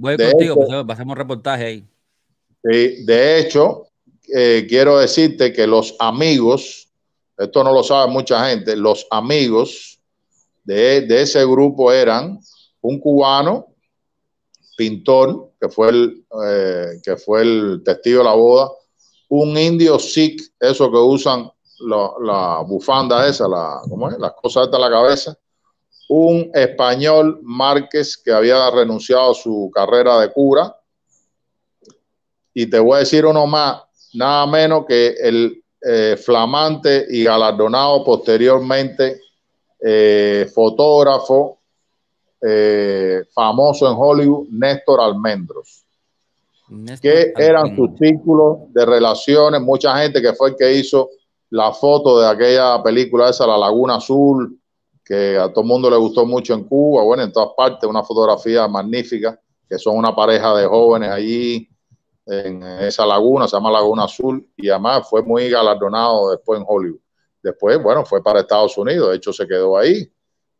Voy, contigo, reportaje ahí. de hecho, eh, quiero decirte que los amigos, esto no lo sabe mucha gente, los amigos de, ese grupo eran un cubano, pintor, que fue el, eh, que fue el testigo de la boda, un indio sikh, eso que usan la, bufanda esa, la, las cosas de la cabeza, un español Márquez que había renunciado a su carrera de cura, y te voy a decir uno más, nada menos que el eh, flamante y galardonado posteriormente eh, fotógrafo eh, famoso en Hollywood, Néstor Almendros. que eran sus círculos de relaciones? Mucha gente que fue el que hizo la foto de aquella película esa, La Laguna Azul, que a todo el mundo le gustó mucho en Cuba, bueno, en todas partes, una fotografía magnífica, que son una pareja de jóvenes allí en esa laguna, se llama Laguna Azul, y además fue muy galardonado después en Hollywood. Después, bueno, fue para Estados Unidos, de hecho se quedó ahí.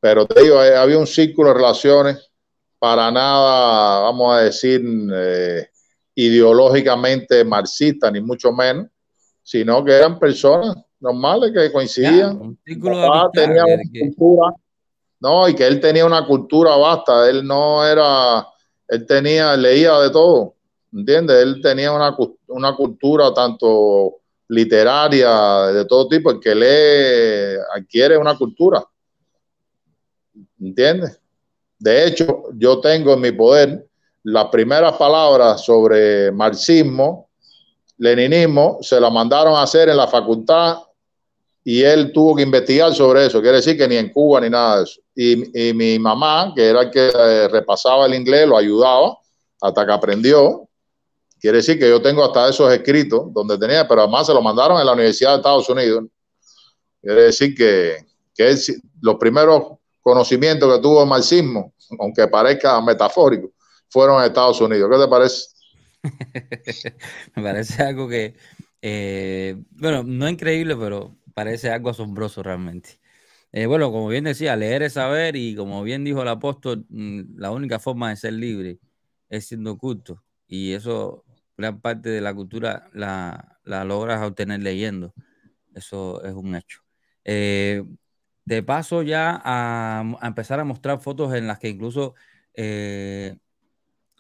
Pero te digo, eh, había un círculo de relaciones para nada, vamos a decir, eh, ideológicamente marxista, ni mucho menos, sino que eran personas normales que coincidían. un círculo de tenía cultura, no, y que él tenía una cultura vasta, él no era, él tenía, leía de todo, ¿entiendes? Él tenía una, una cultura tanto literaria, de todo tipo, el que lee adquiere una cultura. ¿Entiendes? De hecho, yo tengo en mi poder las primeras palabras sobre marxismo, leninismo, se las mandaron a hacer en la facultad y él tuvo que investigar sobre eso. Quiere decir que ni en Cuba ni nada de eso. Y, mi mamá, que era que eh, repasaba el inglés, lo ayudaba hasta que aprendió. Quiere decir que yo tengo hasta esos escritos donde tenía, pero además se lo mandaron en la Universidad de Estados Unidos. Quiere decir que, que los primeros conocimientos que tuvo el marxismo, aunque parezca metafórico, fueron en Estados Unidos. ¿Qué te parece? Me parece algo que, eh, bueno, no increíble, pero parece algo asombroso realmente. Eh, bueno, como bien decía, leer es saber y como bien dijo el apóstol, mm, la única forma de ser libre es siendo culto. Y eso gran parte de la cultura la, logras obtener leyendo. Eso es un hecho. Eh, de paso ya a, empezar a mostrar fotos en las que incluso salen eh,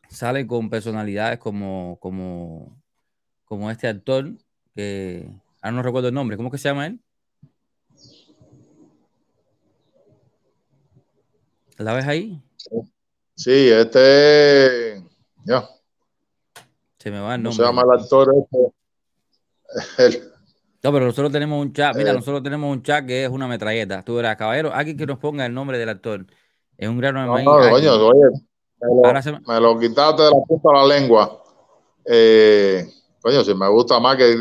sale con personalidades como, como, como este actor, que ahora no recuerdo el nombre, ¿cómo que se llama él? ¿La ves ahí? Sí, este... Ya. Se me va el Se llama el actor este. No, pero nosotros tenemos un chat. Mira, eh. nosotros tenemos un chat que es una metralleta. Tú verás, caballero, alguien que nos ponga el nombre del actor. Es un gran nombre No, me lo, quitaste de la punta la lengua. Eh, coño, si me gusta más que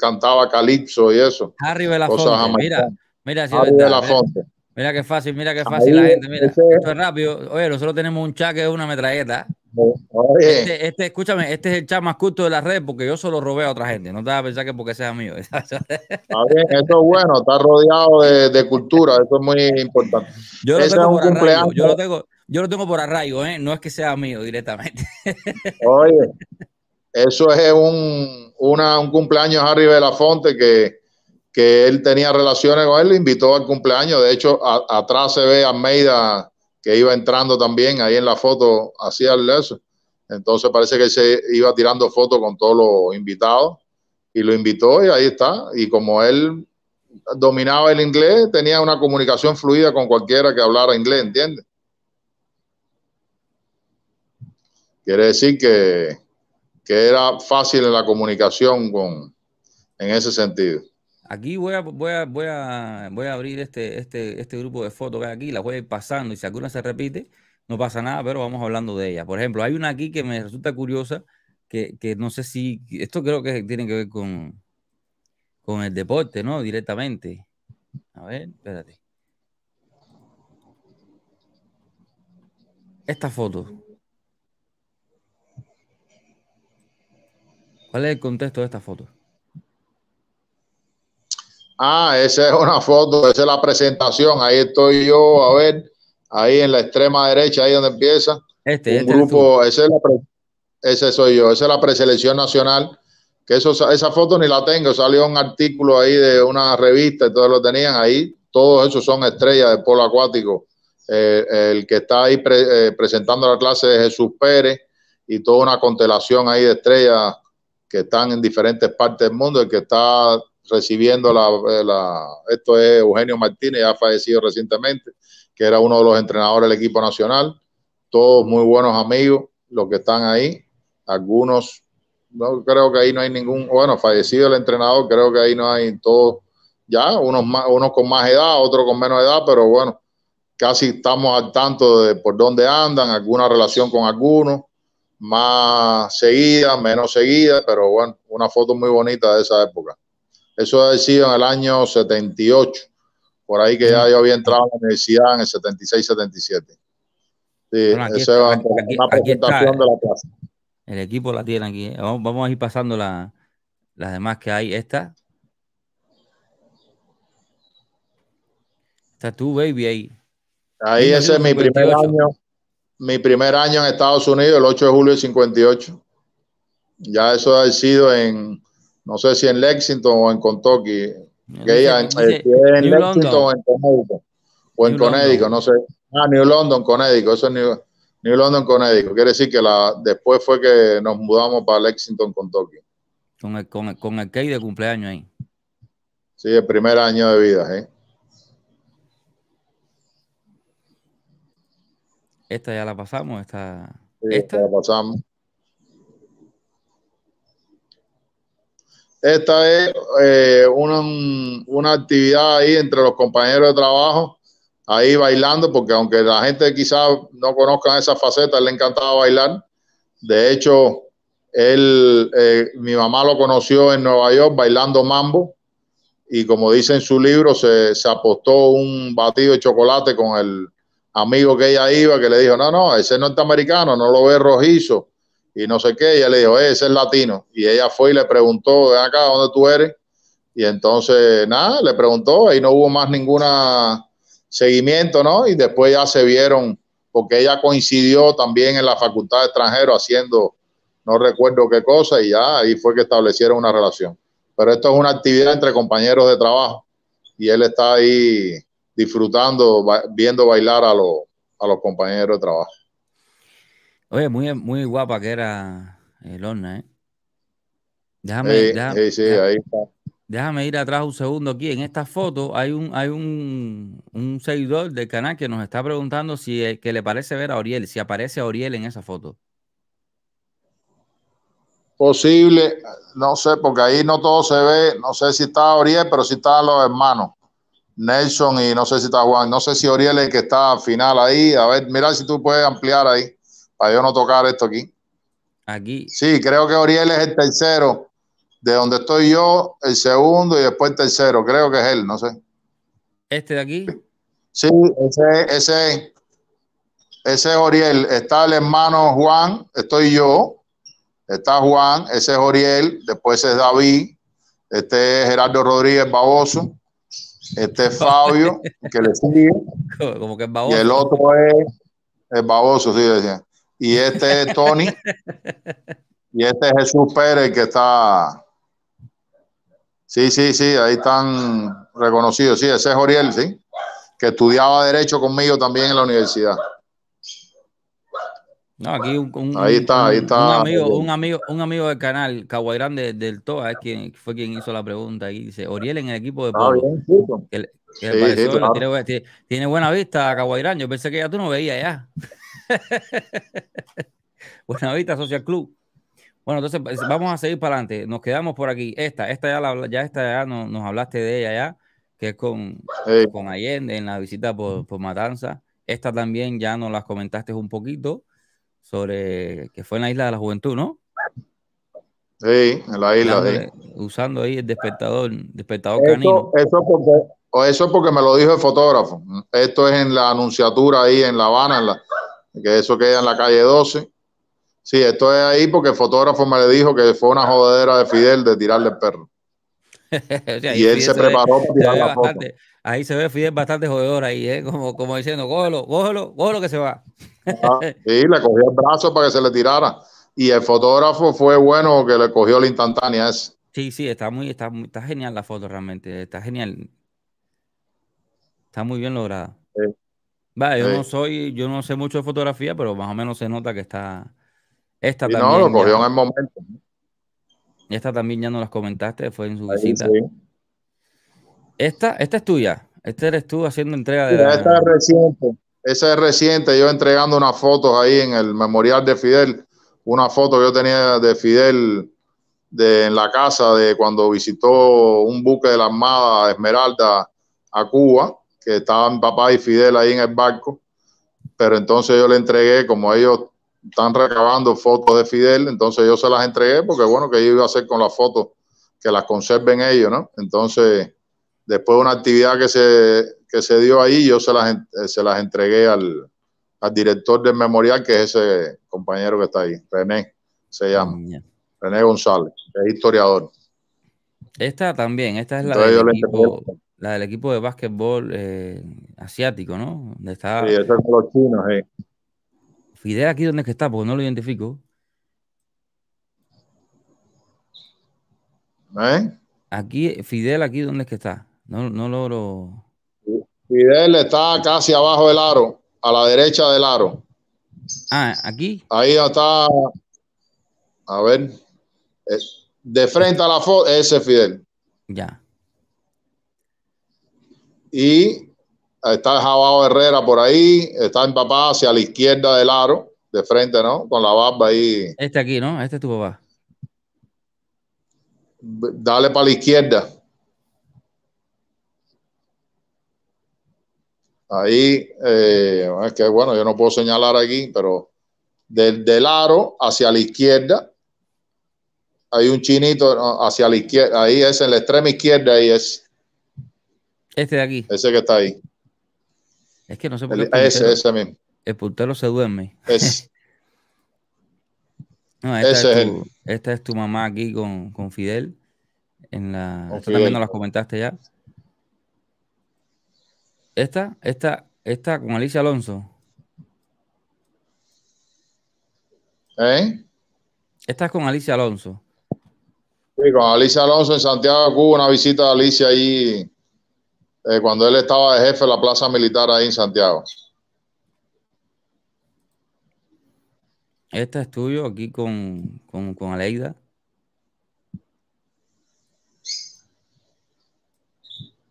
cantaba calipso y eso. Harry Belafonte, mira, mira, si Harry Mira, mira qué fácil, mira qué fácil la gente, mira, esto es rápido. Oye, nosotros tenemos un chat que es una metralleta. Este, este, escúchame, este es el chat más culto de la red porque yo solo robé a otra gente. No te vas a pensar que porque sea mío. Está bien, eso es bueno, está rodeado de, cultura, eso es muy importante. Yo lo, tengo, por arraigo, ¿eh? no es que sea mío directamente. Oye, eso es un, un cumpleaños Harry Belafonte que, que él tenía relaciones con él, le invitó al cumpleaños. De hecho, atrás se ve a Meida que iba entrando también ahí en la foto hacía el eso. Entonces parece que se iba tirando fotos con todos los invitados y lo invitó y ahí está. Y como él dominaba el inglés, tenía una comunicación fluida con cualquiera que hablara inglés, ¿entiendes? Quiere decir que, que era fácil en la comunicación con, en ese sentido. Aquí voy a, voy a, voy a, voy a abrir este, este, este grupo de fotos que aquí, las voy a ir pasando y si alguna se repite, no pasa nada, pero vamos hablando de ellas. Por ejemplo, hay una aquí que me resulta curiosa, que, no sé si, esto creo que tiene que ver con, con el deporte, ¿no? Directamente. A ver, espérate. Esta foto. ¿Cuál es el contexto de esta foto? Ah, esa es una foto, esa es la presentación. Ahí estoy yo, a ver, ahí en la extrema derecha, ahí donde empieza. Este, este grupo, ese, es soy yo, esa es la preselección nacional. Que eso, esa foto ni la tengo, salió un artículo ahí de una revista, y todos lo tenían ahí. Todos esos son estrellas del polo acuático. Eh, el que está ahí eh, presentando la clase de Jesús Pérez y toda una constelación ahí de estrellas que están en diferentes partes del mundo. El que está recibiendo eh, la, Esto es Eugenio Martínez, ya fallecido recientemente, que era uno de los entrenadores del equipo nacional. Todos muy buenos amigos, los que están ahí. Algunos, no creo que ahí no hay ningún. Bueno, fallecido el entrenador, creo que ahí no hay todos. Ya, unos, unos con más edad, otros con menos edad, pero bueno, casi estamos al tanto de por dónde andan, alguna relación con algunos, más seguida, menos seguida, pero bueno, una foto muy bonita de esa época. Eso ha sido en el año 78, por ahí que ya mm. yo había entrado a la universidad en el 76-77. Sí, esa es aquí, de la clase. Eh. El equipo la tiene aquí. Vamos, a ir pasando las demás que hay. Esta. Está tú, baby ahí. Ahí ese es mi primer año. Mi primer año en Estados Unidos, el 8 de julio del 58. Ya eso ha sido en no sé si en Lexington o en Kentucky, que eh, en, en Lexington o en Connecticut, o en Connecticut, no sé. Ah, New London, Connecticut, eso es New, New London, Connecticut. Quiere decir que la, después fue que nos mudamos para Lexington, Kentucky. Con el, con el, con el cake de cumpleaños ahí. Sí, el primer año de vida, ¿eh? Esta ya la pasamos, esta. Sí, esta, esta la pasamos. Esta es eh, una, actividad ahí entre los compañeros de trabajo, ahí bailando, porque aunque la gente quizás no conozca esa faceta, él le encantaba bailar. De hecho, él, eh, mi mamá lo conoció en Nueva York bailando mambo y como dice en su libro, se, se apostó un batido de chocolate con el amigo que ella iba, que le dijo, no, no, ese norteamericano, no lo ve rojizo y no sé qué. Y ella le dijo, ese es latino. Y ella fue y le preguntó, ven acá, ¿dónde tú eres? Y entonces, nada, le preguntó ahí no hubo más ningún seguimiento, ¿no? Y después ya se vieron, porque ella coincidió también en la facultad de extranjero haciendo, no recuerdo qué cosa, y ya ahí fue que establecieron una relación. Pero esto es una actividad entre compañeros de trabajo y él está ahí disfrutando, viendo bailar a los compañeros de trabajo muy, muy guapa que era el ¿eh? Déjame, ir atrás un segundo aquí. En esta foto hay un, hay un, seguidor del canal que nos está preguntando si eh, que le parece ver a Oriel, si aparece a Oriel en esa foto. Posible, no sé, porque ahí no todo se ve. No sé si está Oriel, pero sí están los hermanos. Nelson y no sé si está Juan. No sé si Oriel es el que está al final ahí. A ver, mira si tú puedes ampliar ahí para yo no tocar esto aquí. Aquí. Sí, creo que Oriel es el tercero, de donde estoy yo, el segundo y después el tercero. Creo que es él, no sé. ¿Este de aquí? Sí, ese, es, ese es Oriel. Está el hermano Juan, estoy yo. Está Juan, ese es Oriel, después es David, este es Gerardo Rodríguez Baboso, este es Fabio, que le sigue. Como que es baboso. Y el otro es el baboso, sí, decía. Y este es Tony. y este es Jesús Pérez que está. Sí, sí, sí, ahí están reconocidos. Sí, ese es Oriel, sí, que estudiaba Derecho conmigo también en la universidad. No, aquí un, ahí está, ahí está. Un, amigo, un amigo, un amigo del canal, Caguay del Toa, es quien, fue quien hizo la pregunta. Y dice, Oriel en el equipo de tiene, buena vista, Caguayrán, Yo pensé que ya tú no veías ya. Buenavista Social Club. Bueno, entonces pues, vamos a seguir para adelante. Nos quedamos por aquí. Esta, esta ya, la, ya esta ya nos, hablaste de ella ya, que es con, con Allende en la visita por, Matanza. Esta también ya nos las comentaste un poquito sobre que fue en la isla de la juventud, ¿no? Sí, en la isla. Usando, usando ahí el despertador, despertador canino. Eso eso es porque me lo dijo el fotógrafo. Esto es en la anunciatura ahí en La Habana, en la, que eso queda en la calle 12. Sí, esto es ahí porque el fotógrafo me le dijo que fue una jodedera de Fidel de tirarle el perro. y, él se, preparó para tirar la Ahí se ve Fidel bastante jodedor ahí, ¿eh? como, como diciendo, cógelo, cógelo, cógelo que se va. Ah, sí, le cogió el brazo para que se le tirara. Y el fotógrafo fue bueno que le cogió la instantánea esa. Sí, sí, está muy, está, está genial la foto realmente, está genial. Está muy bien lograda yo no soy, yo no sé mucho de fotografía, pero más o menos se nota que está. Esta también. No, lo cogió en el momento. Esta también ya no las comentaste, fue en su visita. Esta, esta es tuya. Esta eres tú haciendo entrega de. Esta reciente. Esa es reciente, yo entregando unas fotos ahí en el memorial de Fidel, una foto que yo tenía de Fidel en la casa de cuando visitó un buque de la Armada Esmeralda a Cuba que estaban papá y Fidel ahí en el barco, pero entonces yo le entregué, como ellos están recabando fotos de Fidel, entonces yo se las entregué porque bueno, que yo iba a hacer con las fotos, que las conserven ellos, ¿no? Entonces, después de una actividad que se, se dio ahí, yo se las, eh, se las entregué al, director del memorial, que es ese compañero que está ahí, René, se llama. Mm, René González, es historiador. Esta también, esta es la la del equipo de básquetbol eh, asiático, ¿no? está, sí, eso es los chinos, eh. Fidel aquí donde es que está, porque no lo identifico. ¿Eh? Aquí, Fidel aquí donde es que está. No, no logro. Fidel está casi abajo del aro, a la derecha del aro. Ah, aquí. Ahí está. A ver. Eh, de frente a la foto, ese es Fidel. Ya y está Javado Herrera por ahí, está empapado papá hacia la izquierda del aro, de frente, ¿no? Con la barba ahí. Este aquí, ¿no? Este es tu papá. Dale para la izquierda. Ahí, eh, es que bueno, yo no puedo señalar aquí, pero desde el aro hacia la izquierda, hay un chinito hacia la izquierda, ahí es en la extrema izquierda, ahí es. Este de aquí. Ese que está ahí. Es que no sé por qué. ese, ese mismo. El puntero se duerme. Ese. no, esta, es tu, esta es tu mamá aquí con, con Fidel. En la, esta también nos las comentaste ya. Esta, esta, esta con Alicia Alonso. ¿Eh? Esta es con Alicia Alonso. Sí, con Alicia Alonso en Santiago, Cuba, una visita de Alicia ahí eh, cuando él estaba de jefe de la plaza militar ahí en Santiago. Este estudio aquí con, con, Aleida.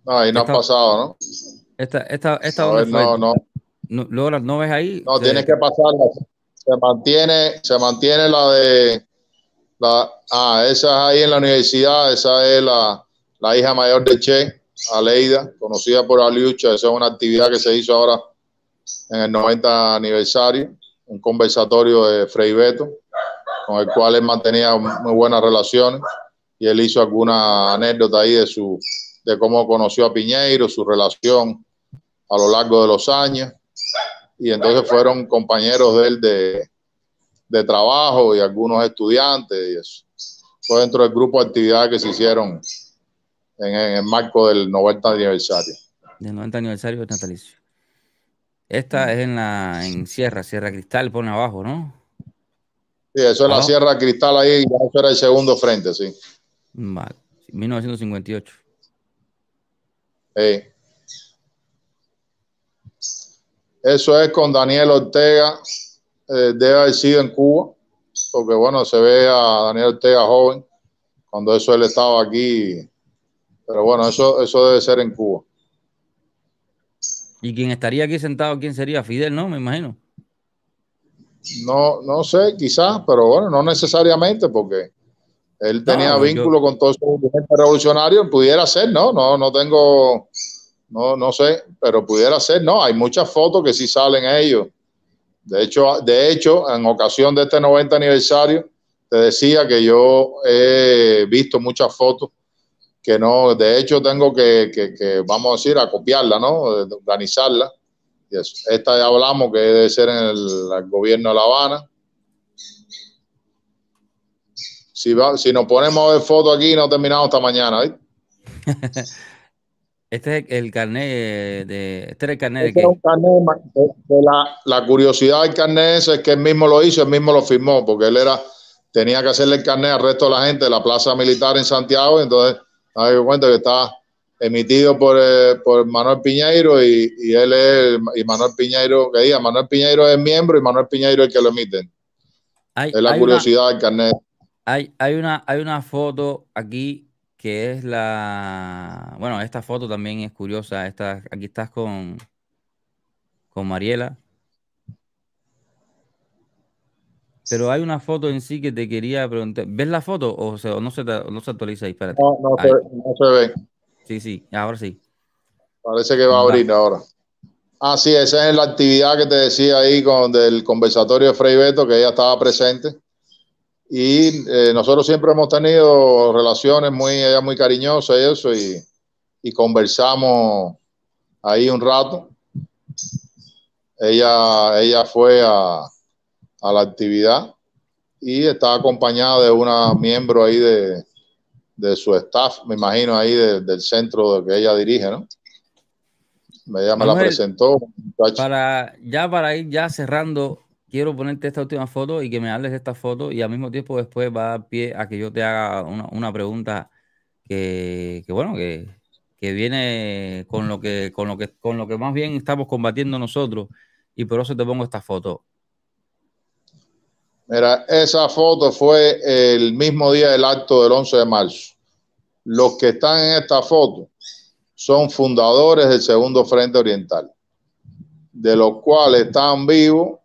No, ahí no ha pasado, ¿no? Esta, esta, esta no, no, Luego ¿no ves ahí? No, tienes que pasarla. Se mantiene, se mantiene la de. La, ah, esa es ahí en la universidad, esa es la, la hija mayor de Che. Aleida, conocida por Aliucha. Esa es una actividad que se hizo ahora en el 90 aniversario, un conversatorio de Frei Beto, con el cual él mantenía muy buenas relaciones y él hizo alguna anécdota ahí de su de cómo conoció a Piñeiro, su relación a lo largo de los años. Y entonces fueron compañeros de él de, trabajo y algunos estudiantes y eso. Fue dentro del grupo de actividades que se hicieron en, el marco del 90 aniversario. Del 90 aniversario de natalicio. Esta es en la en Sierra, Sierra Cristal, pone abajo, ¿no? Sí, eso es la ¿Ah? Sierra Cristal ahí, eso era el segundo frente, sí. Vale, 1958. Eso es con Daniel Ortega, eh, debe haber sido en Cuba, porque bueno, se ve a Daniel Ortega joven, cuando eso él estaba aquí pero bueno, eso, eso debe ser en Cuba. ¿Y quién estaría aquí sentado, quién sería? Fidel, ¿no? Me imagino. No, no sé, quizás, pero bueno, no necesariamente, porque él tenía vínculo con todo esos movimiento revolucionario, pudiera ser, ¿no? No, no tengo, no, no sé, pero pudiera ser, no, hay muchas fotos que sí salen ellos. De hecho, de hecho, en ocasión de este 90 aniversario, te decía que yo he visto muchas fotos que no, de hecho tengo que, vamos a decir, a copiarla, ¿no? Organizarla. Esta ya hablamos que debe ser en el, gobierno de La Habana. Si, si nos ponemos de foto aquí, no terminamos hasta mañana, ¿eh? Este es el carnet de. Este es el carnet de, este la, curiosidad del carnet es que él mismo lo hizo, él mismo lo firmó, porque él era, tenía que hacerle el carnet al resto de la gente de la plaza militar en Santiago, entonces que cuenta que está emitido por, eh, Manuel Piñeiro y, él es, y Manuel Piñeiro, que diga, Manuel Piñeiro es miembro y Manuel Piñeiro es el que lo emite. es la curiosidad del carnet. Hay, hay, una, hay una foto aquí que es la... Bueno, esta foto también es curiosa. aquí estás con, con Mariela. Pero hay una foto en sí que te quería preguntar. ¿Ves la foto o, no, se, no se actualiza ahí? No, no, se, ve. Sí, sí, ahora sí. Parece que va a abrir ahora. Ah, sí, esa es la actividad que te decía ahí con del conversatorio de Frei Beto, que ella estaba presente. Y eh, nosotros siempre hemos tenido relaciones muy, ella muy cariñosa y eso, y, conversamos ahí un rato. Ella, ella fue a, a la actividad y está acompañada de una miembro ahí de, su staff, me imagino ahí del centro de que ella dirige, ¿no? Ella me la presentó. Para, ya para ir ya cerrando, quiero ponerte esta última foto y que me hables esta foto y al mismo tiempo después va a dar pie a que yo te haga una, pregunta que, que bueno, que, viene con lo que, con, lo que, con lo que más bien estamos combatiendo nosotros y por eso te pongo esta foto. Mira, esa foto fue el mismo día del acto del 11 de marzo. Los que están en esta foto son fundadores del Segundo Frente Oriental, de los cuales están vivos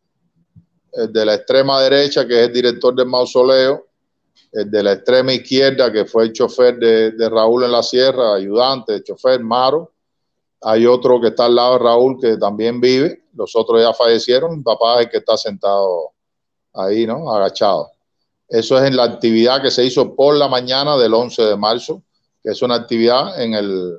el eh, de la extrema derecha, que es el director del mausoleo, el eh, de la extrema izquierda, que fue el chofer de, Raúl en la sierra, ayudante, el chofer Maro. Hay otro que está al lado de Raúl que también vive, los otros ya fallecieron, papá es el que está sentado ahí, ¿no? Agachado. Eso es en la actividad que se hizo por la mañana del 11 de marzo, que es una actividad en el,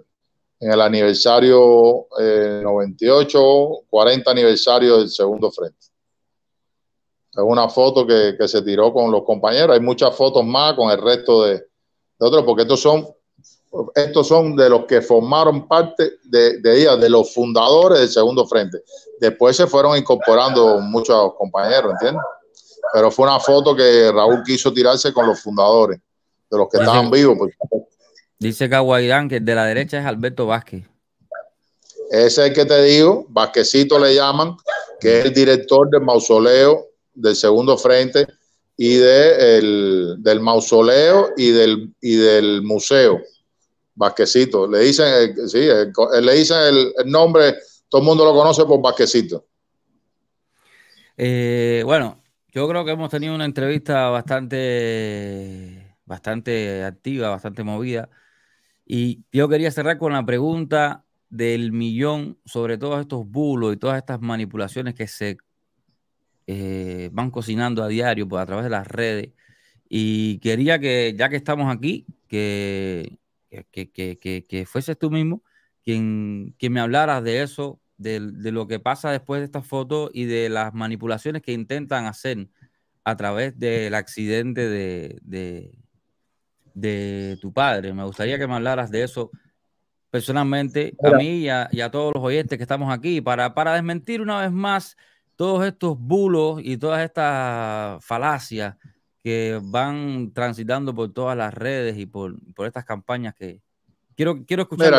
aniversario 98, eh, 40 aniversario del segundo frente. Es una foto que, se tiró con los compañeros. Hay muchas fotos más con el resto de, otros, porque estos son, estos son de los que formaron parte de, de ella, de los fundadores del segundo frente. Después se fueron incorporando muchos compañeros, ¿entiendes? pero fue una foto que Raúl quiso tirarse con los fundadores, de los que estaban vivos. Pues. Dice Caguayán que de la derecha es Alberto Vázquez. Ese es el que te digo, Vázquezito le llaman, que es el director del mausoleo del segundo frente y del mausoleo y del, del museo. Vasquecito. Le dicen, sí, le dicen el, nombre, todo el mundo lo conoce por Vasquecito. Eh, bueno, yo creo que hemos tenido una entrevista bastante, bastante activa, bastante movida. Y yo quería cerrar con la pregunta del millón sobre todos estos bulos y todas estas manipulaciones que se eh, van cocinando a diario a través de las redes. Y quería que, ya que estamos aquí, que, que, que, fueses tú mismo quien, quien me hablaras de eso, de, lo que pasa después de esta foto y de las manipulaciones que intentan hacer a través del accidente de, de, tu padre. Me gustaría que me hablaras de eso personalmente, a mí y a, todos los oyentes que estamos aquí, para, desmentir una vez más todos estos bulos y todas estas falacias que van transitando por todas las redes y por, por estas campañas que quiero, quiero escuchar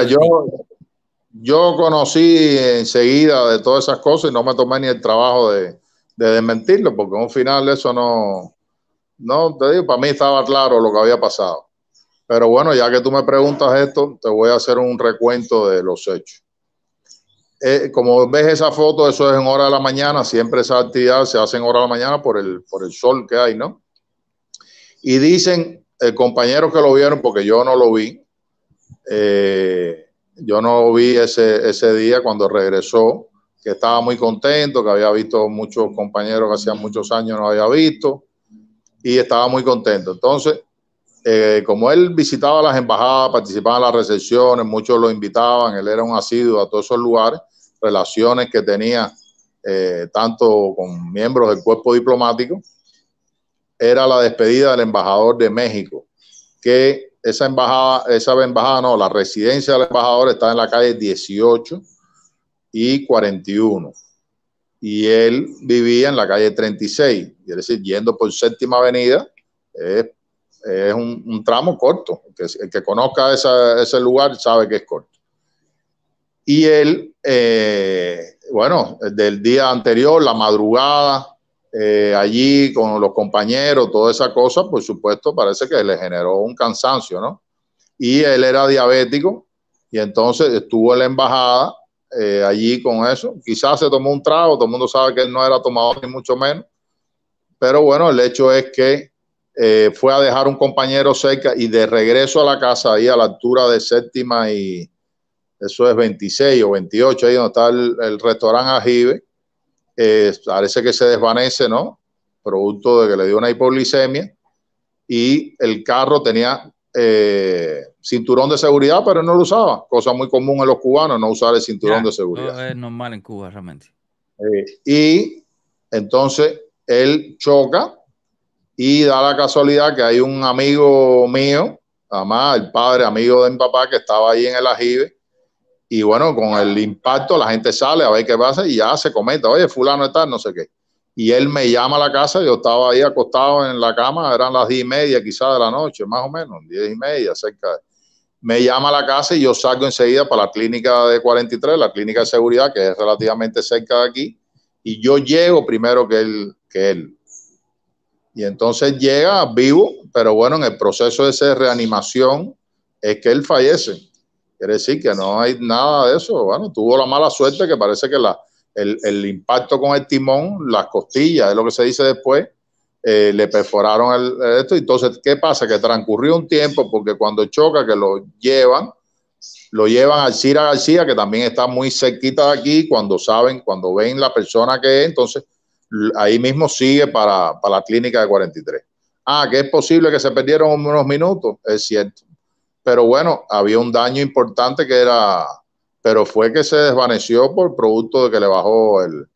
yo conocí enseguida de todas esas cosas y no me tomé ni el trabajo de, desmentirlo, porque en un final eso no, no, te digo, para mí estaba claro lo que había pasado. Pero bueno, ya que tú me preguntas esto, te voy a hacer un recuento de los hechos. Eh, como ves esa foto, eso es en hora de la mañana, siempre esa actividad se hace en hora de la mañana por el, por el sol que hay, ¿no? Y dicen, el eh, compañero que lo vieron, porque yo no lo vi, eh, yo no vi ese, día cuando regresó, que estaba muy contento, que había visto muchos compañeros que hacían muchos años no había visto, y estaba muy contento. Entonces, eh, como él visitaba las embajadas, participaba en las recepciones, muchos lo invitaban, él era un asiduo a todos esos lugares, relaciones que tenía eh, tanto con miembros del cuerpo diplomático, era la despedida del embajador de México, que esa embajada, esa embajada no, la residencia del embajador está en la calle 18 y 41. Y él vivía en la calle 36, es decir, yendo por séptima avenida, es, un, tramo corto. El que, conozca ese lugar sabe que es corto. Y él, eh, bueno, del día anterior, la madrugada, eh, allí con los compañeros, toda esa cosa, por supuesto, parece que le generó un cansancio, ¿no? Y él era diabético y entonces estuvo en la embajada eh, allí con eso. Quizás se tomó un trago, todo el mundo sabe que él no era tomador ni mucho menos, pero bueno, el hecho es que eh, fue a dejar un compañero cerca y de regreso a la casa, ahí a la altura de séptima y eso es 26 o 28, ahí donde está el, restaurante Ajibe eh, parece que se desvanece, ¿no? Producto de que le dio una hipoglicemia y el carro tenía eh, cinturón de seguridad, pero no lo usaba. Cosa muy común en los cubanos, no usar el cinturón de seguridad. es normal en Cuba, realmente. Eh, y entonces él choca y da la casualidad que hay un amigo mío, además el padre amigo de mi papá que estaba ahí en el ajibe, y bueno, con el impacto la gente sale a ver qué pasa y ya se comenta, oye, fulano está, no sé qué. Y él me llama a la casa, yo estaba ahí acostado en la cama, eran las diez y media quizás de la noche, más o menos, diez y media cerca. Me llama a la casa y yo salgo enseguida para la clínica de 43, la clínica de seguridad que es relativamente cerca de aquí, y yo llego primero que él. Que él. Y entonces llega vivo, pero bueno, en el proceso de esa reanimación es que él fallece Quiere decir que no hay nada de eso. Bueno, tuvo la mala suerte que parece que el, impacto con el timón, las costillas, es lo que se dice después, eh, le perforaron esto. Entonces, ¿qué pasa? Que transcurrió un tiempo porque cuando choca, que lo llevan, lo llevan al Cira García, que también está muy cerquita de aquí, cuando saben, cuando ven la persona que es, entonces ahí mismo sigue para, para la clínica de 43. Ah, que es posible que se perdieron unos minutos, es cierto pero bueno, había un daño importante que era, pero fue que se desvaneció por producto de que le bajó el,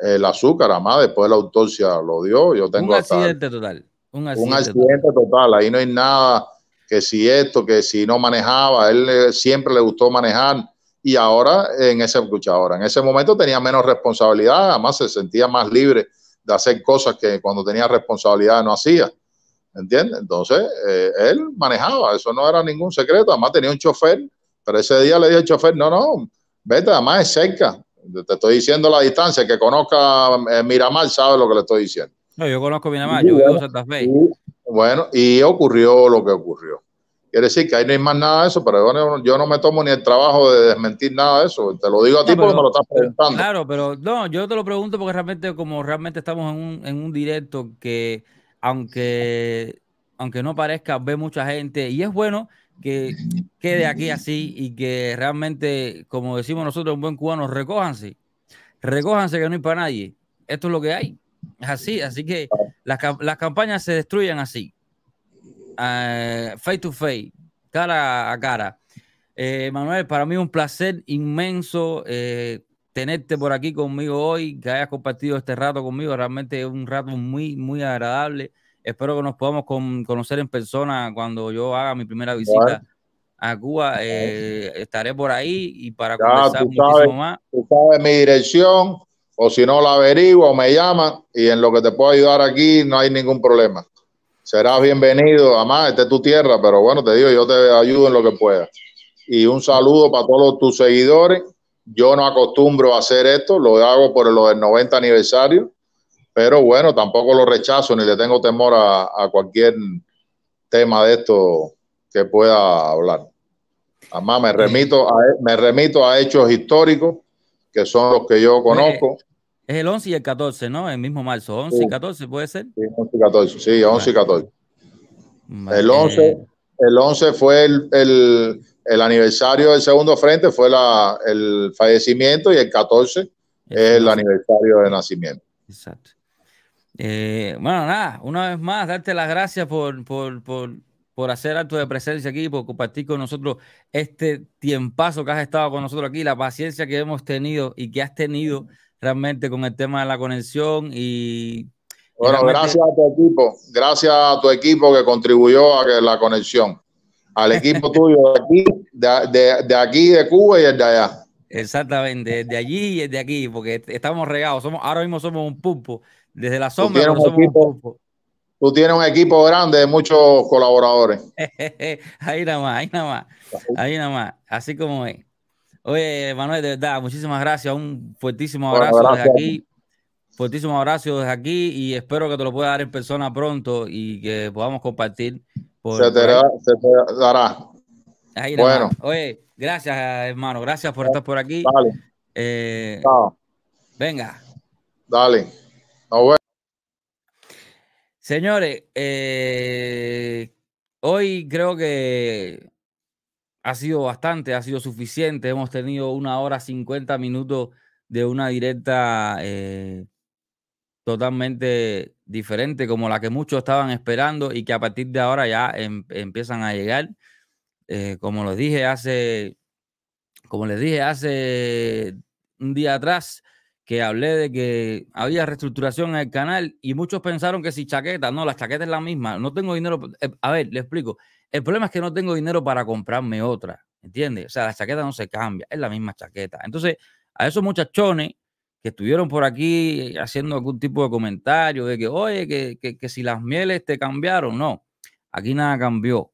el azúcar, además después la autopsia lo dio, yo tengo... Un accidente total. Un accidente, total. ahí no hay nada que si esto, que si no manejaba, él siempre le gustó manejar y ahora en ese ahora en ese momento tenía menos responsabilidad, además se sentía más libre de hacer cosas que cuando tenía responsabilidad no hacía. ¿entiendes? Entonces, eh, él manejaba, eso no era ningún secreto, además tenía un chofer, pero ese día le dije al chofer, no, no, vete, además es cerca, te estoy diciendo la distancia, que conozca eh, Miramar sabe lo que le estoy diciendo. No, yo conozco Miramar, yo conozco Santa Bueno, y ocurrió lo que ocurrió. Quiere decir que ahí no hay más nada de eso, pero yo no me tomo ni el trabajo de desmentir nada de eso. Te lo digo a ti porque me lo estás preguntando. Claro, pero no, yo te lo pregunto porque realmente, como realmente estamos en un, en un directo que aunque, aunque no parezca, ve mucha gente y es bueno que quede aquí así y que realmente, como decimos nosotros, un buen cubano, recójanse, recójanse que no hay para nadie. Esto es lo que hay. Es así, así que las, campañas se destruyen así, eh, face to face, cara a cara. Eh, Manuel, para mí un placer inmenso eh, tenerte por aquí conmigo hoy, que hayas compartido este rato conmigo. Realmente es un rato muy, muy agradable. Espero que nos podamos conocer en persona cuando yo haga mi primera visita a Cuba. Eh, estaré por ahí y para conversar tú sabes, sabes mi dirección, o si no la o me llama y en lo que te puedo ayudar aquí no hay ningún problema. Serás bienvenido, además, esta es tu tierra, pero bueno, te digo, yo te ayudo en lo que pueda. Y un saludo para todos tus seguidores yo no acostumbro a hacer esto, lo hago por lo del 90 aniversario, pero bueno, tampoco lo rechazo ni le tengo temor a, cualquier tema de esto que pueda hablar. Además, me remito, a, me remito a hechos históricos que son los que yo pues, conozco. Es el 11 y el 14, ¿no? El mismo marzo, 11 y 14, ¿puede ser? Sí, 11 y 14, sí, 11 y 14. El 11, el 11 fue el, el aniversario del segundo frente fue el fallecimiento y el 14 es el aniversario de nacimiento. Exacto. Eh, bueno, nada, una vez más, darte las gracias por, hacer acto de presencia aquí, por compartir con nosotros este tiempazo que has estado con nosotros aquí, la paciencia que hemos tenido y que has tenido realmente con el tema de la conexión y... Bueno, gracias a tu equipo, gracias a tu equipo que contribuyó a que la conexión al equipo tuyo de aquí, de, aquí, de Cuba y el de allá. Exactamente, desde allí y de aquí, porque estamos regados. Somos, ahora mismo somos un pulpo. Desde la sombra Tú tienes un equipo grande de muchos colaboradores. ahí nada más, ahí nada más. Ahí nada más. Así como es. Oye, Manuel, de verdad, muchísimas gracias. Un fuertísimo abrazo desde aquí. Fuertísimo abrazo desde aquí y espero que te lo pueda dar en persona pronto y que podamos compartir se, te dará, bueno. Oye, gracias, hermano. Gracias por estar por aquí. Dale. Eh, venga. Dale. bueno. Señores, eh, hoy creo que ha sido bastante, ha sido suficiente. Hemos tenido una hora cincuenta minutos de una directa eh, totalmente diferente, como la que muchos estaban esperando y que a partir de ahora ya em, empiezan a llegar. Eh, como les dije hace, como les dije hace un día atrás, que hablé de que había reestructuración en el canal y muchos pensaron que si chaqueta, no, la chaqueta es la misma, no tengo dinero. Eh, a ver, le explico. El problema es que no tengo dinero para comprarme otra, ¿entiendes? O sea, la chaqueta no se cambia, es la misma chaqueta. Entonces, a esos muchachones que estuvieron por aquí haciendo algún tipo de comentario de que, oye, que, si las mieles te cambiaron. No, aquí nada cambió.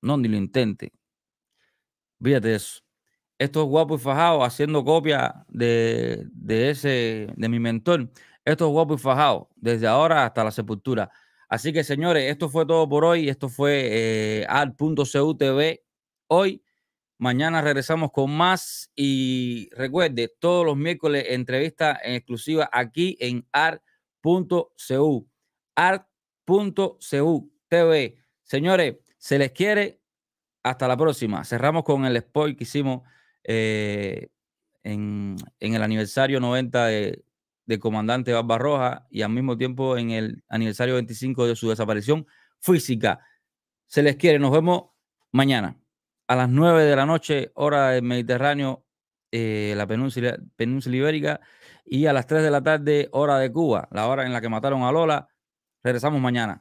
No, ni lo intente. Fíjate eso. Estos guapo y fajado haciendo copia de, ese, de mi mentor. es guapo y fajado. desde ahora hasta la sepultura. Así que, señores, esto fue todo por hoy. Esto fue eh, al.cutv hoy. Mañana regresamos con más y recuerde, todos los miércoles entrevista en exclusiva aquí en art.cu. art.cu TV. Señores, se les quiere. Hasta la próxima. Cerramos con el spoil que hicimos eh, en, el aniversario 90 de, de comandante Roja y al mismo tiempo en el aniversario 25 de su desaparición física. Se les quiere. Nos vemos mañana a las 9 de la noche, hora del Mediterráneo, eh, la península, península ibérica, y a las 3 de la tarde, hora de Cuba, la hora en la que mataron a Lola. Regresamos mañana.